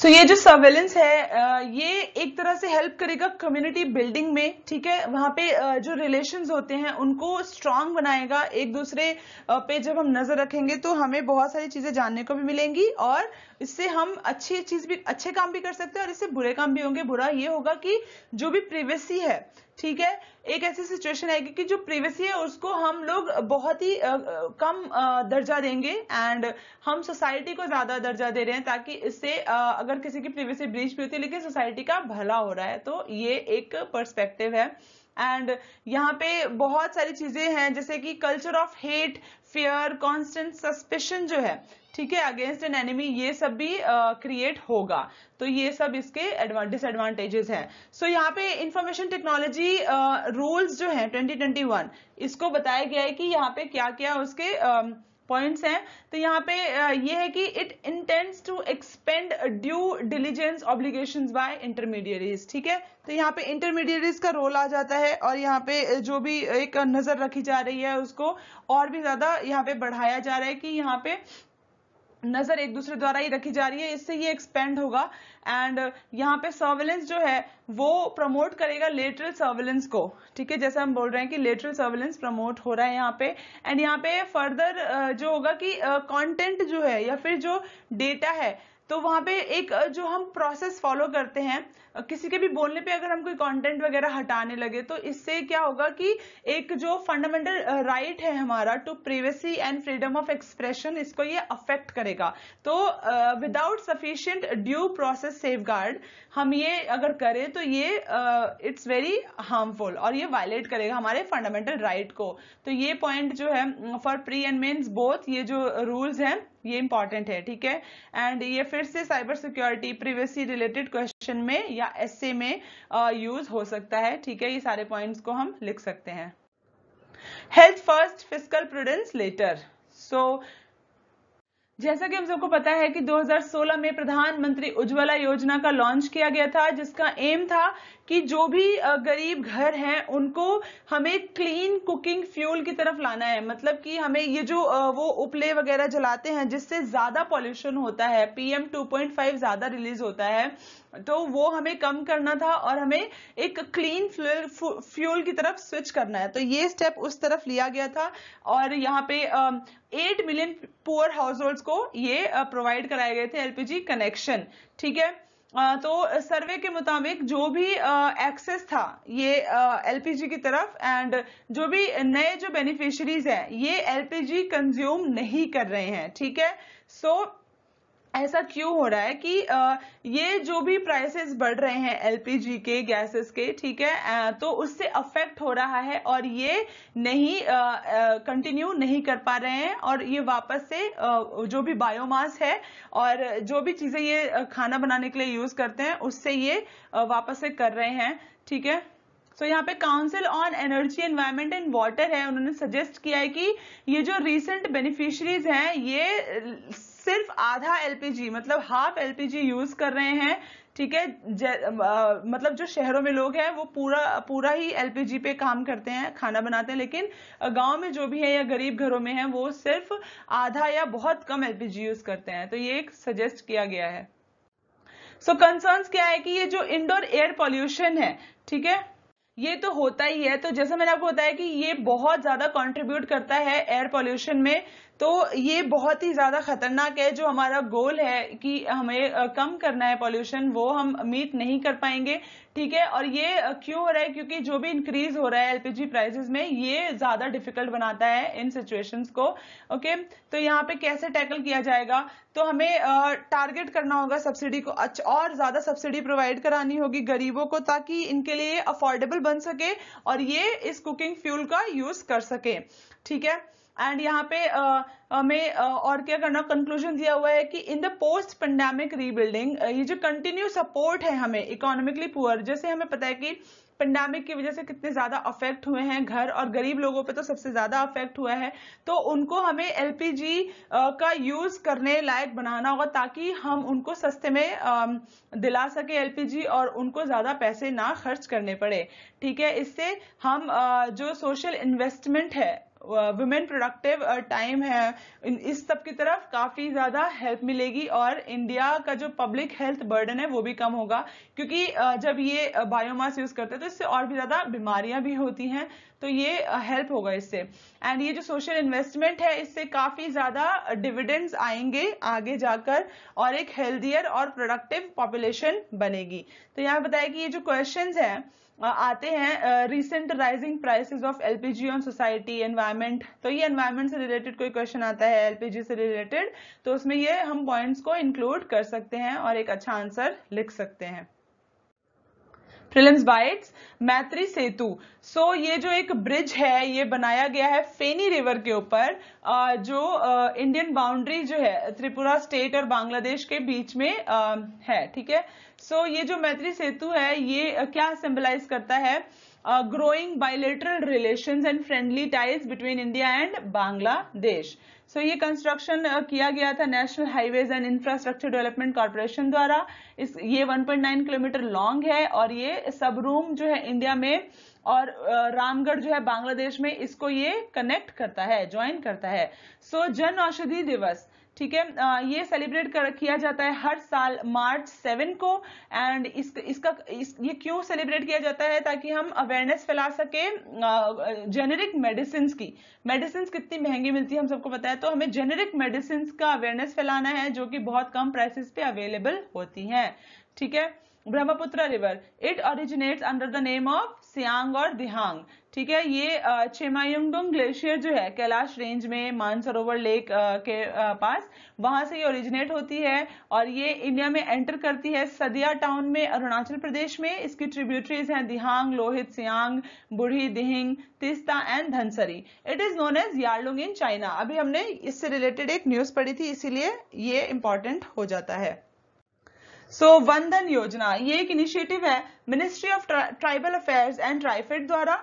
सो so, ये जो सर्वेलेंस है ये एक तरह से हेल्प करेगा कम्युनिटी बिल्डिंग में ठीक है वहां पे जो रिलेशंस होते हैं उनको स्ट्रांग बनाएगा एक दूसरे पे जब हम नजर रखेंगे तो हमें बहुत सारी चीजें जानने को भी मिलेंगी और इससे हम अच्छी चीज भी अच्छे काम भी कर सकते हैं और इससे बुरे काम भी होंगे बुरा ये होगा कि जो भी प्रिवेसी है ठीक है एक ऐसी सिचुएशन आएगी कि जो प्रिवेसी है उसको हम लोग बहुत ही आ, कम आ, दर्जा देंगे एंड हम सोसाइटी को ज्यादा दर्जा दे रहे हैं ताकि इससे आ, अगर किसी की प्रिवेसी ब्रीच भी होती है लेकिन सोसाइटी का भला हो रहा है तो ये एक पर्सपेक्टिव है एंड यहाँ पे बहुत सारी चीजें हैं जैसे कि culture of hate fear constant suspicion जो है ठीक है अगेंस्ट एन एनिमी ये सब भी क्रिएट uh, होगा तो ये सब इसके डिसएडवांटेजेस हैं सो so, यहाँ पे इंफॉर्मेशन टेक्नोलॉजी रूल्स जो है 2021 इसको बताया गया है कि यहाँ पे क्या क्या उसके uh, पॉइंट्स हैं तो यहाँ पे ये है कि it intends to expand due diligence obligation by intermediaries ठीक है तो यहाँ पे इंटरमीडियरीज का रोल आ जाता है और यहाँ पे जो भी एक नजर रखी जा रही है उसको और भी ज्यादा यहाँ पे बढ़ाया जा रहा है कि यहाँ पे नजर एक दूसरे द्वारा ही रखी जा रही है इससे ये एक्सपेंड होगा एंड यहाँ पे सर्वेलेंस जो है वो प्रमोट करेगा लेटरल सर्वेलेंस को ठीक है जैसे हम बोल रहे हैं कि लेटरल सर्वेलेंस प्रमोट हो रहा है यहाँ पे एंड यहाँ पे फर्दर जो होगा कि कंटेंट जो है या फिर जो डेटा है तो वहां पे एक जो हम प्रोसेस फॉलो करते हैं किसी के भी बोलने पे अगर हम कोई कंटेंट वगैरह हटाने लगे तो इससे क्या होगा कि एक जो फंडामेंटल राइट है हमारा to privacy and freedom of expression इसको ये अफेक्ट करेगा तो without sufficient due process safe हम ये अगर करें तो ये इट्स वेरी हार्मफुल और ये वायलेट करेगा हमारे फंडामेंटल राइट right को तो ये पॉइंट जो है for pre and mains both ये जो रूल्स हैं ये इंपॉर्टेंट है ठीक है एंड ये फिर से cyber security privacy related question में या एसए में यूज हो सकता है ठीक है ये सारे पॉइंट्स को हम लिख सकते हैं health first physical prudence later so जैसा कि हम सबको पता है कि 2016 में प्रधानमंत्री उज्ज्वला योजना का लॉन्च किया गया था जिसका एम था कि जो भी गरीब घर हैं उनको हमें क्लीन कुकिंग फ्यूल की तरफ लाना है मतलब कि हमें ये जो वो उपले वगैरह जलाते हैं जिससे ज़्यादा पॉल्यूशन होता है पीएम 2.5 ज़्यादा रिलीज होता है तो वो हमें कम करना था और हमें एक क्लीन फ्यूल की तरफ स्विच करना है तो ये स्टेप उस तरफ लिया गया था और यहाँ पे eight million poor household को ये प्रोवाइड कराए गए थे एलपीजी कनेक्शन ठीक है तो सर्वे के मुताबिक जो भी एक्सेस था ये एलपीजी की तरफ एंड जो भी नए जो बेनिफिशरीज हैं ये एलपीजी कंज्यूम नहीं कर रहे हैं ठीक है सो so, ऐसा क्यों हो रहा है कि ये जो भी प्राइसेस बढ़ रहे हैं एलपीजी के गैसेस के ठीक है तो उससे अफेक्ट हो रहा है और ये नहीं कंटिन्यू नहीं कर पा रहे हैं और ये वापस से जो भी बायोमास है और जो भी चीजें ये खाना बनाने के लिए यूज करते हैं उससे ये वापस से कर रहे हैं ठीक है सो so, यहाँ पे council on energy environment and water है उन्होंने सजेस्ट किया है कि ये जो रिसेंट बेनिफिशरीज हैं ये सिर्फ आधा एलपीजी मतलब हाफ एलपीजी यूज कर रहे हैं ठीक है मतलब जो शहरों में लोग हैं वो पूरा पूरा ही एलपीजी पे काम करते हैं खाना बनाते हैं लेकिन गांव में जो भी है या गरीब घरों में है वो सिर्फ आधा या बहुत कम एलपीजी यूज करते हैं तो ये एक सजेस्ट किया गया है सो so, कंसर्न्स क्या है कि ये जो इंडोर एयर पॉल्यूशन है ठीक है ये तो होता ही है तो जैसे मैंने आपको बताया कि ये बहुत ज्यादा कंट्रीब्यूट करता है एयर पॉल्यूशन में तो ये बहुत ही ज्यादा खतरनाक है जो हमारा गोल है कि हमें कम करना है पॉल्यूशन वो हम मीट नहीं कर पाएंगे ठीक है और ये क्यों हो रहा है क्योंकि जो भी इंक्रीज हो रहा है एलपीजी प्राइसेस में ये ज्यादा डिफिकल्ट बनाता है इन सिचुएशंस को ओके तो यहाँ पे कैसे टैकल किया जाएगा तो हमें टारगेट करना होगा सब्सिडी को अच्छा और ज्यादा सब्सिडी प्रोवाइड करानी होगी गरीबों को ताकि इनके लिए अफोर्डेबल बन सके और ये इस कुकिंग फ्यूल का यूज कर सके ठीक है एंड यहाँ पे हमें और क्या करना कंक्लूजन दिया हुआ है कि in the post pandemic rebuilding ये जो कंटिन्यू सपोर्ट है हमें इकोनॉमिकली पुअर जैसे हमें पता है कि पेंडेमिक की वजह से कितने ज्यादा अफेक्ट हुए हैं घर और गरीब लोगों पे तो सबसे ज्यादा अफेक्ट हुआ है तो उनको हमें एलपीजी का यूज करने लायक बनाना होगा ताकि हम उनको सस्ते में दिला सके एलपीजी और उनको ज्यादा पैसे ना खर्च करने पड़े ठीक है इससे हम जो सोशल इन्वेस्टमेंट है वुमेन प्रोडक्टिव टाइम है इस सब की तरफ काफी ज्यादा हेल्प मिलेगी और इंडिया का जो पब्लिक हेल्थ बर्डन है वो भी कम होगा क्योंकि जब ये बायोमास यूज करते हैं तो इससे और भी ज्यादा बीमारियां भी होती हैं तो ये हेल्प होगा इससे एंड ये जो सोशल इन्वेस्टमेंट है इससे काफी ज्यादा डिविडेंड्स आएंगे आगे जाकर और एक हेल्थियर और प्रोडक्टिव पॉपुलेशन बनेगी तो यहां बताया कि ये जो क्वेश्चन है आते हैं recent rising prices of LPG on society environment तो ये एनवायरमेंट से रिलेटेड कोई क्वेश्चन आता है एलपीजी से रिलेटेड तो उसमें ये हम पॉइंट्स को इंक्लूड कर सकते हैं और एक अच्छा आंसर लिख सकते हैं फिल्म बाय मैत्री सेतु सो so, ये जो एक ब्रिज है ये बनाया गया है फेनी रिवर के ऊपर जो इंडियन बाउंड्री जो है त्रिपुरा स्टेट और बांग्लादेश के बीच में है ठीक है सो so, ये जो मैत्री सेतु है ये क्या सिंबलाइज करता है growing bilateral relation and friendly ties between India and Bangladesh so ये कंस्ट्रक्शन uh, किया गया था national highways and infrastructure development corporation द्वारा इस ये 1.9 किलोमीटर लॉन्ग है और ये सब रूम जो है इंडिया में और uh, रामगढ़ जो है बांग्लादेश में इसको ये कनेक्ट करता है ज्वाइन करता है सो so, जन औषधि दिवस ठीक है ये सेलिब्रेट कर किया जाता है हर साल मार्च सेवन को एंड इस, इसका इस, ये क्यों सेलिब्रेट किया जाता है ताकि हम अवेयरनेस फैला सके जेनेरिक मेडिसिन की मेडिसिन कितनी महंगी मिलती है हम सबको बताया तो हमें जेनेरिक मेडिसिन का अवेयरनेस फैलाना है जो कि बहुत कम प्राइसेस पे अवेलेबल होती है ठीक है Brahmaputra river it originates under the name of Siang और दिहांग ठीक है ये चेमायुंगडोंग ग्लेशियर जो है कैलाश रेंज में मानसरोवर लेक के पास वहां से ये ओरिजिनेट होती है और ये इंडिया में एंटर करती है सदिया टाउन में अरुणाचल प्रदेश में इसकी ट्रिब्यूटरीज हैं दिहांग Lohit Siang Burhi Dihing Teesta and Dhansiri it is known as Yarlung in China अभी हमने इससे रिलेटेड एक न्यूज पढ़ी थी इसीलिए ये इंपॉर्टेंट हो जाता है सो so, वंदन योजना ये एक इनिशिएटिव है ministry of tribal affairs and TRIFED द्वारा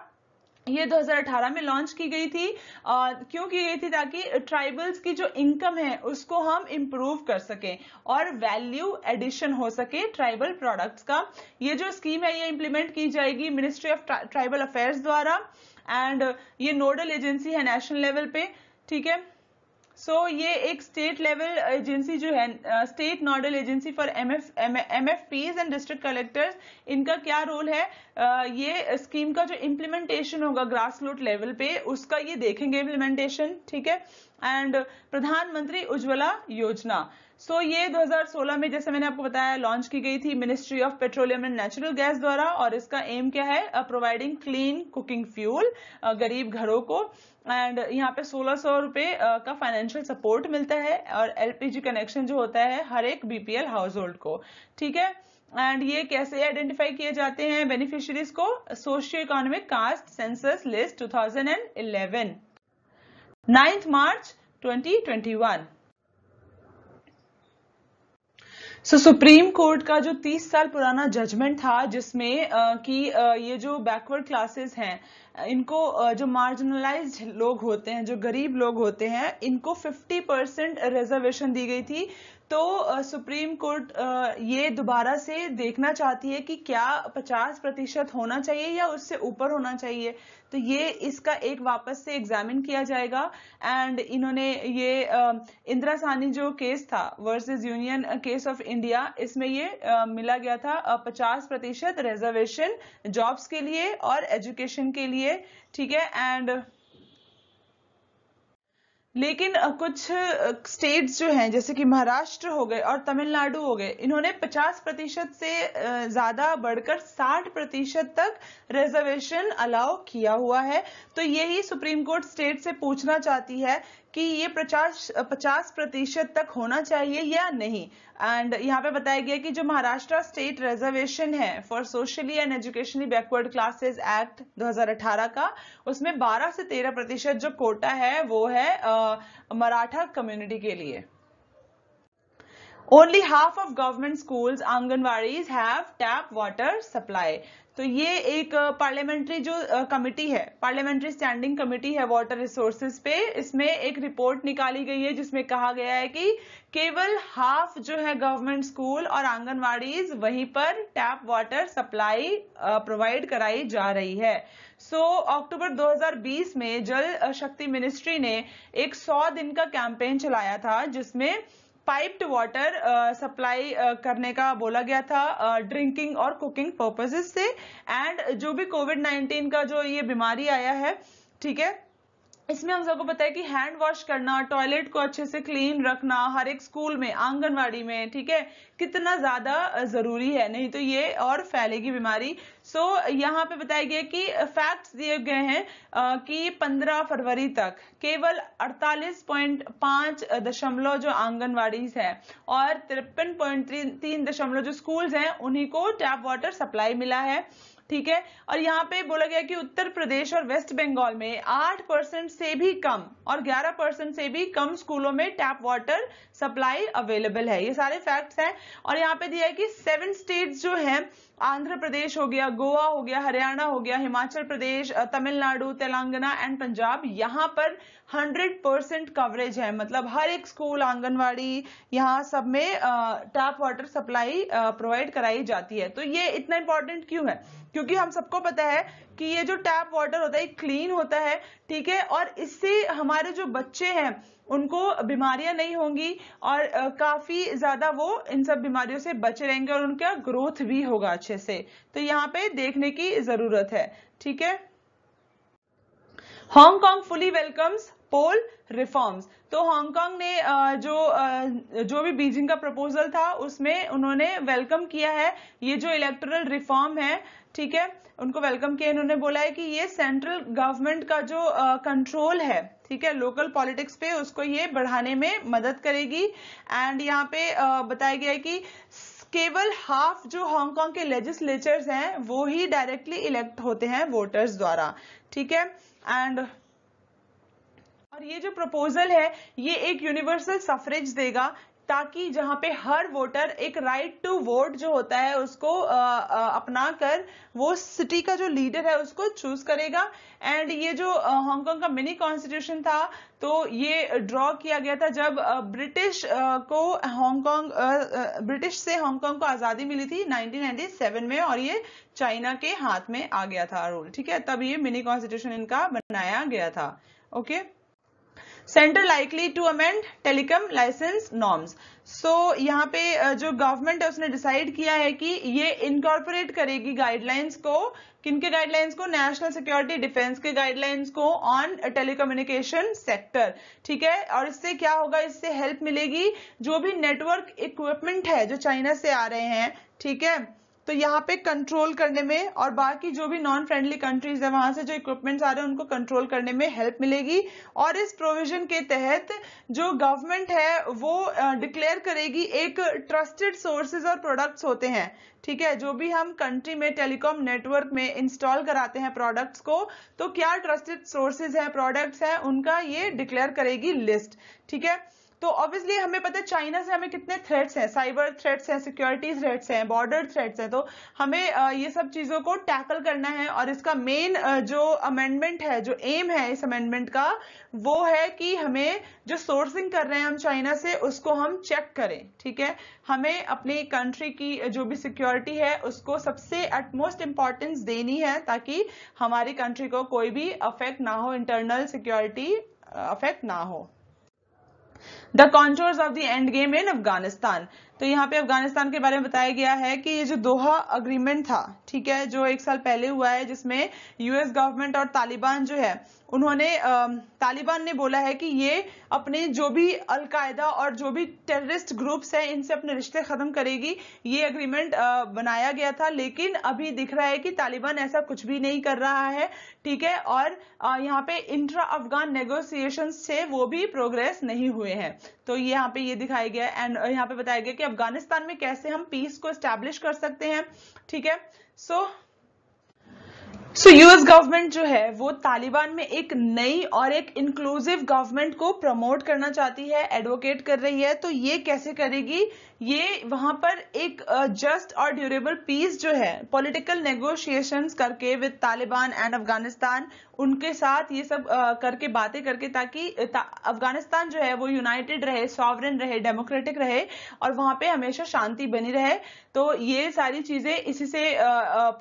ये 2018 में लॉन्च की गई थी आ, क्यों की गई थी ताकि ट्राइबल्स की जो इनकम है उसको हम इम्प्रूव कर सकें और वैल्यू एडिशन हो सके ट्राइबल प्रोडक्ट्स का ये जो स्कीम है ये इम्प्लीमेंट की जाएगी मिनिस्ट्री ऑफ ट्राइबल अफेयर्स द्वारा एंड ये नोडल एजेंसी है नेशनल लेवल पे ठीक है सो so, ये एक स्टेट लेवल एजेंसी जो है state nodal agency for M F M and district collectors इनका क्या रोल है uh, ये स्कीम का जो इम्प्लीमेंटेशन होगा ग्रास रूट लेवल पे उसका ये देखेंगे इम्प्लीमेंटेशन ठीक है एंड प्रधानमंत्री उज्ज्वला योजना सो so, ये 2016 में जैसे मैंने आपको बताया लॉन्च की गई थी ministry of petroleum and natural gas द्वारा और इसका एम क्या है प्रोवाइडिंग क्लीन कुकिंग फ्यूल गरीब घरों को एंड यहाँ पे सोलह सौ रुपए uh, का फाइनेंशियल सपोर्ट मिलता है और एलपीजी कनेक्शन जो होता है हर एक बीपीएल हाउस होल्ड को ठीक है एंड ये कैसे आइडेंटिफाई किए जाते हैं बेनिफिशरीज को socio economic caste census list 2011 ninth March 2021 so supreme court का जो 30 साल पुराना जजमेंट था जिसमें कि ये जो बैकवर्ड क्लासेस हैं इनको जो मार्जिनलाइज्ड लोग होते हैं जो गरीब लोग होते हैं इनको 50 परसेंट रिजर्वेशन दी गई थी तो सुप्रीम कोर्ट ये दोबारा से देखना चाहती है कि क्या 50 प्रतिशत होना चाहिए या उससे ऊपर होना चाहिए तो ये इसका एक वापस से एग्जामिन किया जाएगा एंड इन्होंने ये इंदिरा सानी जो केस था versus union case of India इसमें ये मिला गया था पचास प्रतिशत रिजर्वेशन जॉब्स के लिए और एजुकेशन के लिए ठीक है एंड लेकिन कुछ स्टेट्स जो हैं जैसे कि महाराष्ट्र हो गए और तमिलनाडु हो गए इन्होंने 50 प्रतिशत से ज़्यादा बढ़कर 60 प्रतिशत तक रिजर्वेशन अलाउ किया हुआ है तो यही सुप्रीम कोर्ट स्टेट से पूछना चाहती है कि ये पचास पचास प्रतिशत तक होना चाहिए या नहीं एंड यहाँ पे बताया गया कि जो महाराष्ट्र स्टेट रिजर्वेशन है for socially and educationally backward classes act 2018 का उसमें 12 से 13 प्रतिशत जो कोटा है वो है मराठा कम्युनिटी के लिए only half of government school anganwadi have tap water supply तो ये एक पार्लियामेंट्री जो कमेटी है पार्लियामेंट्री स्टैंडिंग कमेटी है वाटर रिसोर्सेज पे इसमें एक रिपोर्ट निकाली गई है जिसमें कहा गया है कि केवल हाफ जो है गवर्नमेंट स्कूल और आंगनवाड़ीज वहीं पर टैप वाटर सप्लाई प्रोवाइड कराई जा रही है सो so, अक्टूबर 2020 में जल शक्ति मिनिस्ट्री ने एक 100 दिन का कैंपेन चलाया था जिसमें पाइप्ड वाटर सप्लाई करने का बोला गया था ड्रिंकिंग uh, और कुकिंग पर्पजेज से एंड जो भी कोविड नाइन्टीन का जो ये बीमारी आया है ठीक है इसमें हम सबको पता है कि हैंड वॉश करना टॉयलेट को अच्छे से क्लीन रखना हर एक स्कूल में आंगनवाड़ी में ठीक है कितना ज्यादा जरूरी है नहीं तो ये और फैलेगी बीमारी सो so, यहाँ पे बताया गया कि फैक्ट्स दिए गए हैं कि 15 फरवरी तक केवल 48.5 दशमलव जो आंगनवाड़ी है और तिरपन पॉइंट तीन दशमलव जो स्कूल्स हैं उन्हीं को टैप वाटर सप्लाई मिला है ठीक है और यहाँ पे बोला गया कि उत्तर प्रदेश और वेस्ट बंगाल में 8 परसेंट से भी कम और 11 परसेंट से भी कम स्कूलों में टैप वाटर सप्लाई अवेलेबल है ये सारे फैक्ट्स हैं और यहाँ पे दिया है कि सेवन स्टेट्स जो है आंध्र प्रदेश हो गया गोवा हो गया हरियाणा हो गया हिमाचल प्रदेश तमिलनाडु तेलंगाना एंड पंजाब यहाँ पर 100 परसेंट कवरेज है मतलब हर एक स्कूल आंगनवाड़ी यहाँ सब में टैप वाटर सप्लाई प्रोवाइड कराई जाती है तो ये इतना इंपॉर्टेंट क्यों है क्योंकि हम सबको पता है कि ये जो टैप वाटर होता है क्लीन होता है ठीक है और इससे हमारे जो बच्चे हैं उनको बीमारियां नहीं होंगी और काफी ज्यादा वो इन सब बीमारियों से बचे रहेंगे और उनका ग्रोथ भी होगा अच्छे से तो यहाँ पे देखने की जरूरत है ठीक है Hong Kong fully welcomes poll reforms तो हांगकांग ने जो जो भी बीजिंग का प्रपोजल था उसमें उन्होंने वेलकम किया है ये जो इलेक्ट्रल रिफॉर्म है ठीक है उनको वेलकम किया इन्होंने बोला है कि ये सेंट्रल गवर्नमेंट का जो कंट्रोल uh, है ठीक है लोकल पॉलिटिक्स पे उसको ये बढ़ाने में मदद करेगी एंड यहाँ पे uh, बताया गया है कि केवल हाफ जो हांगकांग के लेजिस्लेचर्स हैं वो ही डायरेक्टली इलेक्ट होते हैं वोटर्स द्वारा ठीक है एंड और ये जो प्रपोजल है ये एक यूनिवर्सल सफरेज देगा ताकि जहां पे हर वोटर एक राइट टू वोट जो होता है उसको अपना कर वो सिटी का जो लीडर है उसको चूज करेगा एंड ये जो हांगकांग का मिनी कॉन्स्टिट्यूशन था तो ये ड्रॉ किया गया था जब ब्रिटिश को हांगकांग ब्रिटिश से हांगकांग को आजादी मिली थी 1997 में और ये चाइना के हाथ में आ गया था रूल ठीक है तब ये मिनी कॉन्स्टिट्यूशन इनका बनाया गया था okay okay? Centre likely to amend telecom licence norms so यहाँ पे जो गवर्नमेंट है उसने डिसाइड किया है कि ये इनकॉर्पोरेट करेगी गाइडलाइंस को किनके गाइडलाइंस को नेशनल सिक्योरिटी डिफेंस के गाइडलाइंस को ऑन टेलीकम्युनिकेशन सेक्टर ठीक है और इससे क्या होगा इससे हेल्प मिलेगी जो भी नेटवर्क इक्विपमेंट है जो चाइना से आ रहे हैं ठीक है तो यहाँ पे कंट्रोल करने में और बाकी जो भी नॉन फ्रेंडली कंट्रीज है वहां से जो इक्विपमेंट्स आ रहे हैं उनको कंट्रोल करने में हेल्प मिलेगी और इस प्रोविजन के तहत जो गवर्नमेंट है वो डिक्लेयर करेगी एक ट्रस्टेड सोर्सेज और प्रोडक्ट्स होते हैं ठीक है जो भी हम कंट्री में टेलीकॉम नेटवर्क में इंस्टॉल कराते हैं प्रोडक्ट्स को तो क्या ट्रस्टेड सोर्सेज हैं प्रोडक्ट्स हैं उनका ये डिक्लेयर करेगी लिस्ट ठीक है तो ऑब्वियसली हमें पता है चाइना से हमें कितने थ्रेट्स हैं साइबर थ्रेट्स हैं सिक्योरिटी थ्रेट्स हैं बॉर्डर थ्रेट्स हैं तो हमें ये सब चीज़ों को टैकल करना है और इसका मेन जो अमेंडमेंट है जो एम है इस अमेंडमेंट का वो है कि हमें जो सोर्सिंग कर रहे हैं हम चाइना से उसको हम चेक करें ठीक है हमें अपनी कंट्री की जो भी सिक्योरिटी है उसको सबसे एटमोस्ट इंपॉर्टेंस देनी है ताकि हमारी कंट्री को कोई भी अफेक्ट ना हो इंटरनल सिक्योरिटी अफेक्ट ना हो the contours of the endgame in Afghanistan. तो यहाँ पे अफगानिस्तान के बारे में बताया गया है कि ये जो दोहा अग्रीमेंट था ठीक है जो एक साल पहले हुआ है जिसमें यूएस गवर्नमेंट और तालिबान जो है उन्होंने तालिबान ने बोला है कि ये अपने जो भी अलकायदा और जो भी टेररिस्ट ग्रुप्स हैं इनसे अपने रिश्ते खत्म करेगी ये अग्रीमेंट बनाया गया था लेकिन अभी दिख रहा है कि तालिबान ऐसा कुछ भी नहीं कर रहा है ठीक है और यहाँ पे इंट्रा अफगान नेगोसिएशन थे वो भी प्रोग्रेस नहीं हुए हैं तो यहाँ पे ये दिखाया गया एंड यहाँ पे बताया गया कि कि अफगानिस्तान में कैसे हम पीस को स्टैब्लिश कर सकते हैं ठीक है सो सो यूएस गवर्नमेंट जो है वो तालिबान में एक नई और एक इंक्लूसिव गवर्नमेंट को प्रमोट करना चाहती है एडवोकेट कर रही है तो ये कैसे करेगी ये वहां पर एक जस्ट और ड्यूरेबल पीस जो है पॉलिटिकल नेगोशिएशन करके विद तालिबान एंड अफगानिस्तान उनके साथ ये सब करके बातें करके ताकि अफगानिस्तान जो है वो यूनाइटेड रहे सॉवरन रहे डेमोक्रेटिक रहे और वहां पे हमेशा शांति बनी रहे तो ये सारी चीजें इसी से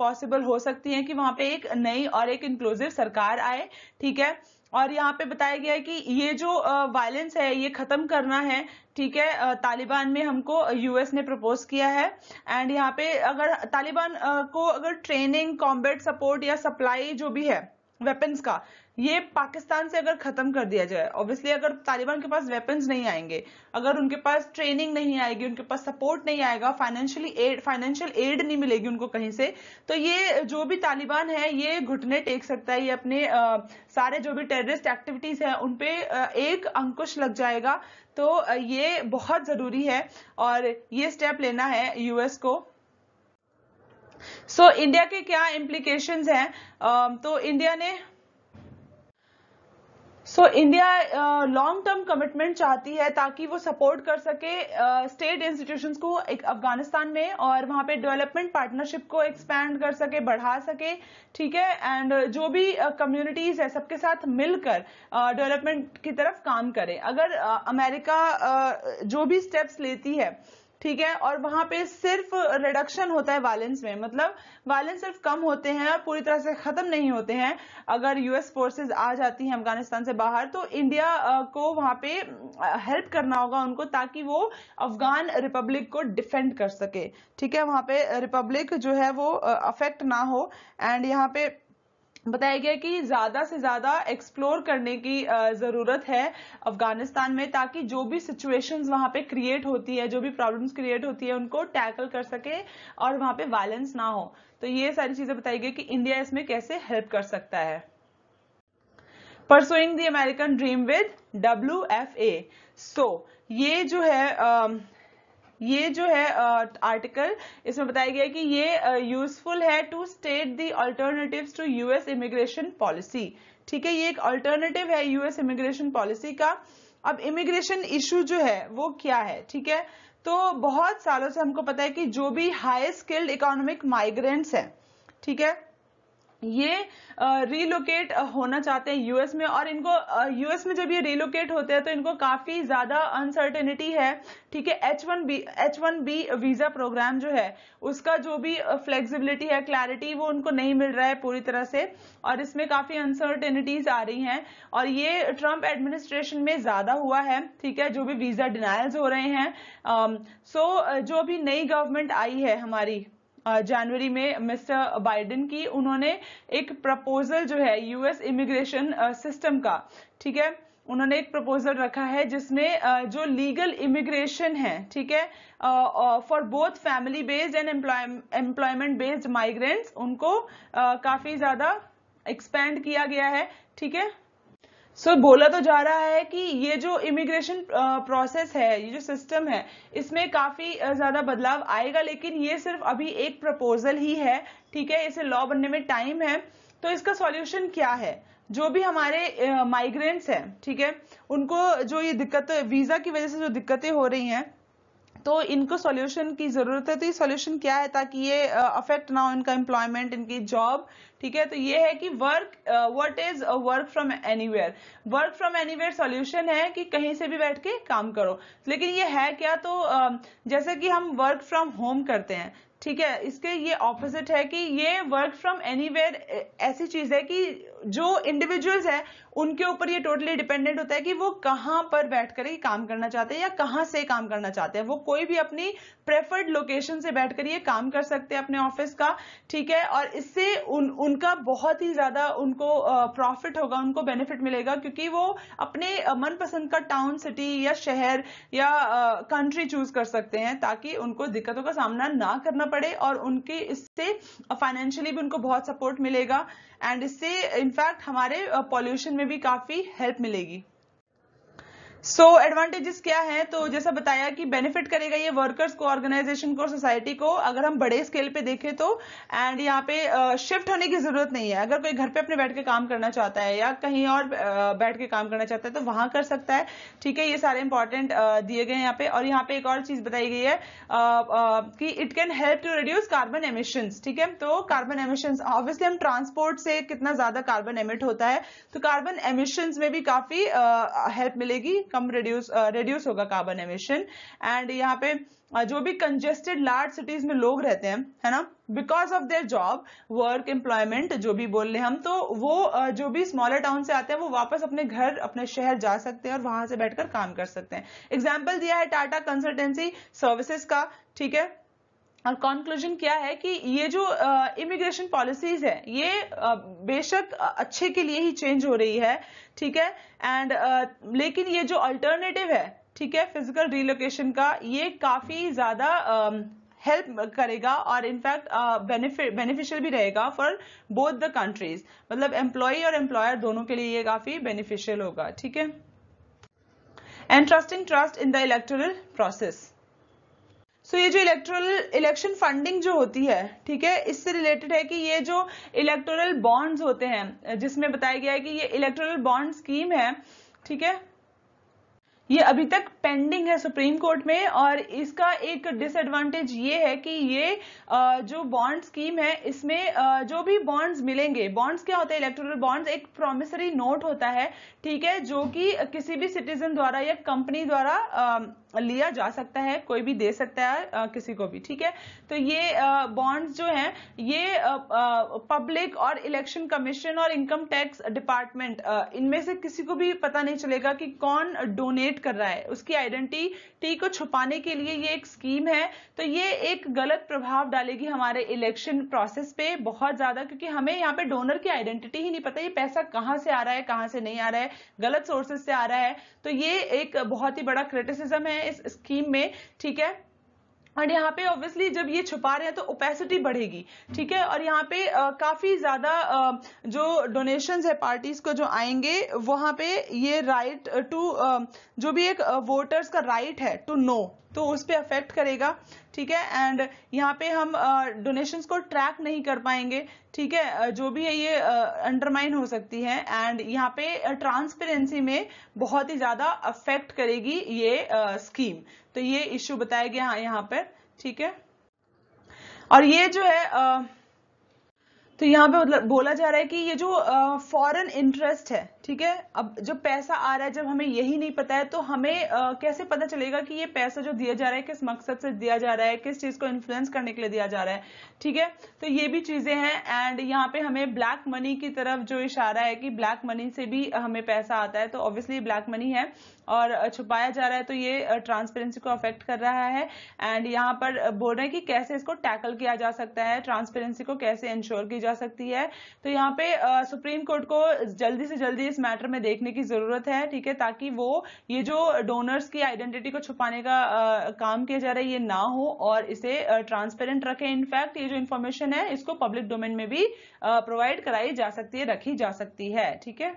पॉसिबल हो सकती हैं कि वहां पे एक नई और एक इंक्लूसिव सरकार आए ठीक है और यहाँ पे बताया गया है कि ये जो वायलेंस है ये खत्म करना है ठीक है तालिबान में हमको यूएस ने प्रपोज किया है एंड यहाँ पे अगर तालिबान को अगर ट्रेनिंग कॉम्बैट सपोर्ट या सप्लाई जो भी है वेपन्स का ये पाकिस्तान से अगर खत्म कर दिया जाए ऑब्वियसली अगर तालिबान के पास वेपन्स नहीं आएंगे अगर उनके पास ट्रेनिंग नहीं आएगी उनके पास सपोर्ट नहीं आएगा फाइनेंशियली एड फाइनेंशियल एड नहीं मिलेगी उनको कहीं से तो ये जो भी तालिबान है ये घुटने टेक सकता है ये अपने आ, सारे जो भी टेररिस्ट एक्टिविटीज हैं उनपे एक अंकुश लग जाएगा तो ये बहुत जरूरी है और ये स्टेप लेना है यूएस को सो so, इंडिया के क्या इम्प्लीकेशन हैं तो इंडिया ने so India long term commitment चाहती है ताकि वो सपोर्ट कर सके स्टेट uh, इंस्टीट्यूशंस को एक अफगानिस्तान में और वहां पे डेवलपमेंट पार्टनरशिप को एक्सपैंड कर सके बढ़ा सके ठीक है एंड uh, जो भी कम्युनिटीज uh, है सबके साथ मिलकर डेवलपमेंट uh, की तरफ काम करे अगर अमेरिका uh, uh, जो भी स्टेप्स लेती है ठीक है और वहां पे सिर्फ रिडक्शन होता है वायलेंस में मतलब वायलेंस सिर्फ कम होते हैं और पूरी तरह से खत्म नहीं होते हैं अगर यूएस फोर्सेज आ जाती हैं अफगानिस्तान से बाहर तो इंडिया को वहां पे हेल्प करना होगा उनको ताकि वो अफगान रिपब्लिक को डिफेंड कर सके ठीक है वहां पे रिपब्लिक जो है वो अफेक्ट ना हो एंड यहाँ पे बताया गया कि ज्यादा से ज्यादा एक्सप्लोर करने की जरूरत है अफगानिस्तान में ताकि जो भी सिचुएशंस वहां पे क्रिएट होती है जो भी प्रॉब्लम्स क्रिएट होती है उनको टैकल कर सके और वहां पे वायलेंस ना हो तो ये सारी चीजें बताई गई कि इंडिया इसमें कैसे हेल्प कर सकता है pursuing the American dream with W F A so ये जो है uh, ये जो है आर्टिकल इसमें बताया गया कि ये यूजफुल है to state the alternatives to US immigration policy ठीक है ये एक अल्टरनेटिव है यूएस इमिग्रेशन पॉलिसी का अब इमिग्रेशन इशू जो है वो क्या है ठीक है तो बहुत सालों से हमको पता है कि जो भी हाई स्किल्ड इकोनॉमिक माइग्रेंट्स हैं ठीक है ये रीलोकेट होना चाहते हैं यूएस में और इनको यूएस में जब ये रीलोकेट होते हैं तो इनको काफी ज्यादा अनसर्टेनिटी है ठीक है H one B H one B visa programme जो है उसका जो भी फ्लेक्सिबिलिटी है क्लैरिटी वो उनको नहीं मिल रहा है पूरी तरह से और इसमें काफी अनसर्टेनिटीज आ रही हैं और ये ट्रम्प एडमिनिस्ट्रेशन में ज्यादा हुआ है ठीक है जो भी वीजा डिनाइल्स हो रहे हैं सो so, जो भी नई गवर्नमेंट आई है हमारी जनवरी में मिस्टर बाइडेन की उन्होंने एक प्रपोजल जो है यूएस इमिग्रेशन सिस्टम का ठीक है उन्होंने एक प्रपोजल रखा है जिसमें जो लीगल इमिग्रेशन है ठीक है for both family based and employment based migrants उनको काफी ज्यादा एक्सपेंड किया गया है ठीक है सो so, बोला तो जा रहा है कि ये जो इमिग्रेशन प्रोसेस uh, है ये जो सिस्टम है इसमें काफी uh, ज्यादा बदलाव आएगा लेकिन ये सिर्फ अभी एक प्रपोजल ही है ठीक है इसे लॉ बनने में टाइम है तो इसका सॉल्यूशन क्या है जो भी हमारे माइग्रेंट्स uh, हैं ठीक है उनको जो ये दिक्कत वीजा की वजह से जो दिक्कतें हो रही हैं तो इनको सॉल्यूशन की ज़रूरत है तो ये सॉल्यूशन क्या है ताकि ये अफेक्ट uh, ना हो इनका एम्प्लॉयमेंट इनकी जॉब ठीक है तो ये है कि work what is work from anywhere work from anywhere solution है कि कहीं से भी बैठ के काम करो लेकिन ये है क्या तो uh, जैसे कि हम वर्क फ्रॉम होम करते हैं ठीक है इसके ये ऑपोजिट है कि ये वर्क फ्रॉम एनीवेयर ऐसी चीज है कि जो इंडिविजुअल्स है उनके ऊपर ये टोटली डिपेंडेंट होता है कि वो कहाँ पर बैठ कर काम करना चाहते हैं या कहाँ से काम करना चाहते हैं वो कोई भी अपनी प्रेफर्ड लोकेशन से बैठ कर ये काम कर सकते हैं अपने ऑफिस का ठीक है और इससे उन उनका बहुत ही ज्यादा उनको प्रॉफिट होगा उनको बेनिफिट मिलेगा क्योंकि वो अपने मनपसंद का टाउन सिटी या शहर या कंट्री चूज कर सकते हैं ताकि उनको दिक्कतों का सामना ना करना पड़े और उनके इससे फाइनेंशियली भी उनको बहुत सपोर्ट मिलेगा एंड इससे इनफैक्ट हमारे पॉल्यूशन uh, में भी काफ़ी हेल्प मिलेगी सो so, एडवांटेजेस क्या है तो जैसा बताया कि बेनिफिट करेगा ये वर्कर्स को ऑर्गेनाइजेशन को सोसाइटी को अगर हम बड़े स्केल पे देखें तो एंड यहाँ पे शिफ्ट होने की जरूरत नहीं है अगर कोई घर पे अपने बैठ के काम करना चाहता है या कहीं और बैठ के काम करना चाहता है तो वहां कर सकता है ठीक है ये सारे इंपॉर्टेंट दिए गए यहाँ पे और यहाँ पे एक और चीज बताई गई है आ, आ, कि it can help to reduce carbon emission ठीक है तो कार्बन एमिशन ऑब्वियसली हम ट्रांसपोर्ट से कितना ज्यादा कार्बन एमिट होता है तो कार्बन एमिशन में भी काफी हेल्प मिलेगी कम रिड्यूस रिड्यूस uh, होगा कार्बन एमिशन एंड यहाँ पे uh, जो भी कंजेस्टेड लार्ज सिटीज में लोग रहते हैं है ना because of their job work employment जो भी बोल रहे हैं हम तो वो uh, जो भी स्मॉलर टाउन से आते हैं वो वापस अपने घर अपने शहर जा सकते हैं और वहां से बैठकर काम कर सकते हैं एग्जाम्पल दिया है टाटा कंसल्टेंसी सर्विसेज का ठीक है और कंक्लूजन क्या है कि ये जो इमिग्रेशन पॉलिसीज है ये uh, बेशक अच्छे के लिए ही चेंज हो रही है ठीक है एंड uh, लेकिन ये जो अल्टरनेटिव है ठीक है फिजिकल रिलोकेशन का ये काफी ज्यादा हेल्प करेगा और इनफैक्ट बेनिफिशियल भी रहेगा फॉर बोथ द कंट्रीज मतलब एम्प्लॉय और एम्प्लॉयर दोनों के लिए ये काफी बेनिफिशियल होगा ठीक है and trusting trust in the electoral process so ये जो इलेक्ट्रल इलेक्शन फंडिंग जो होती है ठीक है इससे रिलेटेड है कि ये जो इलेक्टोरल बॉन्ड्स होते हैं जिसमें बताया गया है कि ये इलेक्टोरल बॉन्ड स्कीम है ठीक है ये अभी तक पेंडिंग है सुप्रीम कोर्ट में और इसका एक डिसएडवांटेज ये है कि ये जो बॉन्ड स्कीम है इसमें जो भी बॉन्ड्स मिलेंगे बॉन्ड्स क्या होते हैं इलेक्ट्रोल बॉन्ड्स एक प्रोमिसरी नोट होता है ठीक है जो कि किसी भी सिटीजन द्वारा या कंपनी द्वारा लिया जा सकता है कोई भी दे सकता है आ, किसी को भी ठीक है तो ये बॉन्ड्स जो हैं ये पब्लिक और इलेक्शन कमीशन और इनकम टैक्स डिपार्टमेंट इनमें से किसी को भी पता नहीं चलेगा कि कौन डोनेट कर रहा है उसकी आइडेंटिटी को छुपाने के लिए ये एक स्कीम है तो ये एक गलत प्रभाव डालेगी हमारे इलेक्शन प्रोसेस पे बहुत ज्यादा क्योंकि हमें यहाँ पे डोनर की आइडेंटिटी ही नहीं पता ये पैसा कहाँ से आ रहा है कहाँ से नहीं आ रहा है गलत सोर्सेज से आ रहा है तो ये एक बहुत ही बड़ा क्रिटिसिज्म है इस स्कीम में ठीक है और यहाँ पे ऑब्वियसली जब ये छुपा रहे हैं तो ओपेसिटी बढ़ेगी ठीक है और यहाँ पे आ, काफी ज्यादा जो डोनेशन है पार्टीज को जो आएंगे वहां पे ये राइट टू जो भी एक वोटर्स का राइट है टू नो तो उस पर अफेक्ट करेगा ठीक है एंड यहाँ पे हम डोनेशंस को ट्रैक नहीं कर पाएंगे ठीक है जो भी है ये अंडरमाइन हो सकती है एंड यहाँ पे ट्रांसपेरेंसी में बहुत ही ज्यादा अफेक्ट करेगी ये स्कीम तो ये इश्यू बताया गया यहाँ पर ठीक है और ये जो है आ, तो यहाँ पे मतलब बोला जा रहा है कि ये जो फॉरेन इंटरेस्ट है ठीक है अब जब पैसा आ रहा है जब हमें यही नहीं पता है तो हमें आ, कैसे पता चलेगा कि ये पैसा जो दिया जा रहा है किस मकसद से दिया जा रहा है किस चीज को इन्फ्लुएंस करने के लिए दिया जा रहा है ठीक है तो ये भी चीजें हैं एंड यहाँ पे हमें ब्लैक मनी की तरफ जो इशारा है कि ब्लैक मनी से भी हमें पैसा आता है तो ऑब्वियसली ब्लैक मनी है और छुपाया जा रहा है तो ये ट्रांसपेरेंसी को अफेक्ट कर रहा है एंड यहाँ पर बोल रहे हैं कि कैसे इसको टैकल किया जा सकता है ट्रांसपेरेंसी को कैसे इंश्योर की जा सकती है तो यहाँ पे सुप्रीम कोर्ट को जल्दी से जल्दी इस मैटर में देखने की जरूरत है ठीक है ताकि वो ये जो डोनर्स की आइडेंटिटी को छुपाने का आ, काम किया जा रहा है ये ना हो और इसे ट्रांसपेरेंट रखें इनफैक्ट ये जो इन्फॉर्मेशन है इसको पब्लिक डोमेन में भी प्रोवाइड कराई जा सकती है रखी जा सकती है ठीक है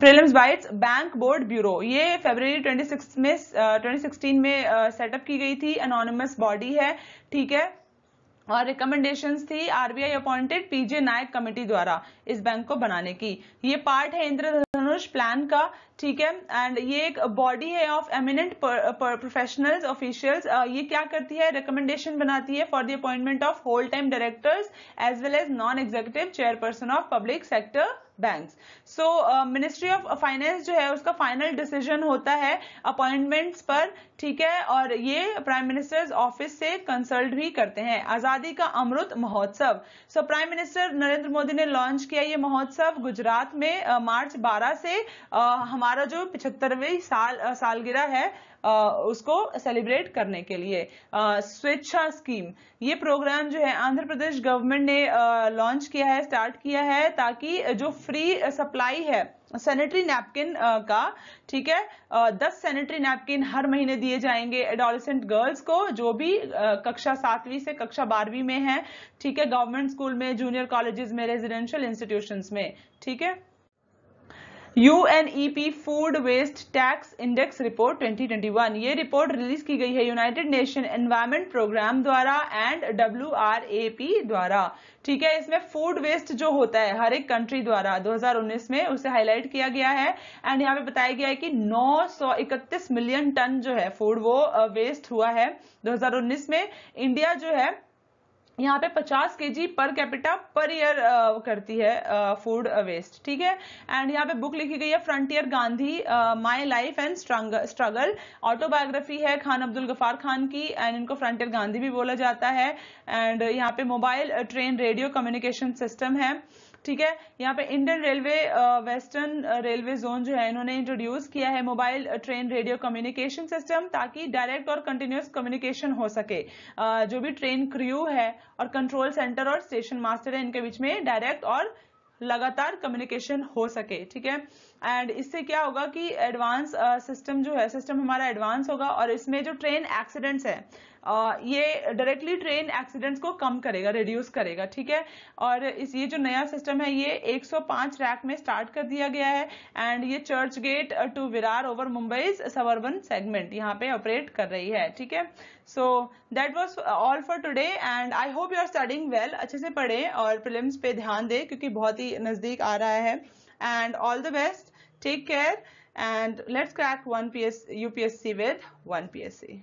prelims bytes bank board bureau ये फेब्रवरी 26 में uh, 2016 में सेटअप uh, की गई थी अनोनमस बॉडी है ठीक है और रिकमेंडेशंस थी RBI appointed P J Nayak committee द्वारा इस बैंक को बनाने की ये पार्ट है इंद्रधनुष प्लान का ठीक है एंड ये एक बॉडी है ऑफ एमिनेंट प्रोफेशनल्स ऑफिशियल्स ये क्या करती है रिकमेंडेशन बनाती है for the appointment of whole time directors as well as non executive chairperson of public sector banks so ministry of finance जो है उसका फाइनल डिसीजन होता है अपॉइंटमेंट्स पर ठीक है और ये प्राइम मिनिस्टर्स ऑफिस से कंसल्ट भी करते हैं Azadi ka Amrit Mahotsav so prime minister Narendra Modi ने लॉन्च किया ये महोत्सव गुजरात में मार्च बारह 12 से uh, हमारा जो पिछहत्तरवीं साल uh, सालगिरह है उसको सेलिब्रेट करने के लिए स्वेच्छा स्कीम ये प्रोग्राम जो है आंध्र प्रदेश गवर्नमेंट ने लॉन्च किया है स्टार्ट किया है ताकि जो फ्री सप्लाई है सैनिटरी नैपकिन का ठीक है दस सैनिटरी नैपकिन हर महीने दिए जाएंगे एडोलिसेंट गर्ल्स को जो भी कक्षा सातवीं से कक्षा बारहवीं में है ठीक है गवर्नमेंट स्कूल में जूनियर कॉलेजेस में रेजिडेंशियल इंस्टीट्यूशंस में ठीक है UNEP food waste tax index report 2021 ये रिपोर्ट रिलीज की गई है यूनाइटेड नेशन एनवायरमेंट प्रोग्राम द्वारा एंड डब्ल्यू द्वारा ठीक है इसमें फूड वेस्ट जो होता है हर एक कंट्री द्वारा 2019 में उसे हाईलाइट किया गया है एंड यहाँ पे बताया गया है कि 931 मिलियन टन जो है फूड वो वेस्ट हुआ है 2019 में इंडिया जो है यहाँ पे 50 के जी पर कैपिटा पर ईयर करती है फूड वेस्ट ठीक है एंड यहाँ पे बुक लिखी गई है frontier Gandhi my life and struggle autobiography है खान अब्दुल गफार खान की एंड इनको फ्रंटियर गांधी भी बोला जाता है एंड यहाँ पे mobile train radio communication system है ठीक है यहाँ पे Indian railway western railway zone जो है इन्होंने इंट्रोड्यूस किया है mobile train radio communication system ताकि डायरेक्ट और कंटिन्यूस कम्युनिकेशन हो सके uh, जो भी ट्रेन क्रू है और कंट्रोल सेंटर और स्टेशन मास्टर है इनके बीच में डायरेक्ट और लगातार कम्युनिकेशन हो सके ठीक है एंड इससे क्या होगा कि एडवांस सिस्टम uh, जो है सिस्टम हमारा एडवांस होगा और इसमें जो ट्रेन एक्सीडेंट्स है ये डायरेक्टली ट्रेन एक्सीडेंट्स को कम करेगा रिड्यूस करेगा ठीक है और इस ये जो नया सिस्टम है ये 105 रैक में स्टार्ट कर दिया गया है एंड ये Churchgate to Virar over Mumbai suburban segment यहाँ पे ऑपरेट कर रही है ठीक है so that was all for today and I hope you are studying well अच्छे से पढ़े और फिल्म पे ध्यान दें क्योंकि बहुत ही नज़दीक आ रहा है and all the best take care and let's crack one PS UPSC with one PSC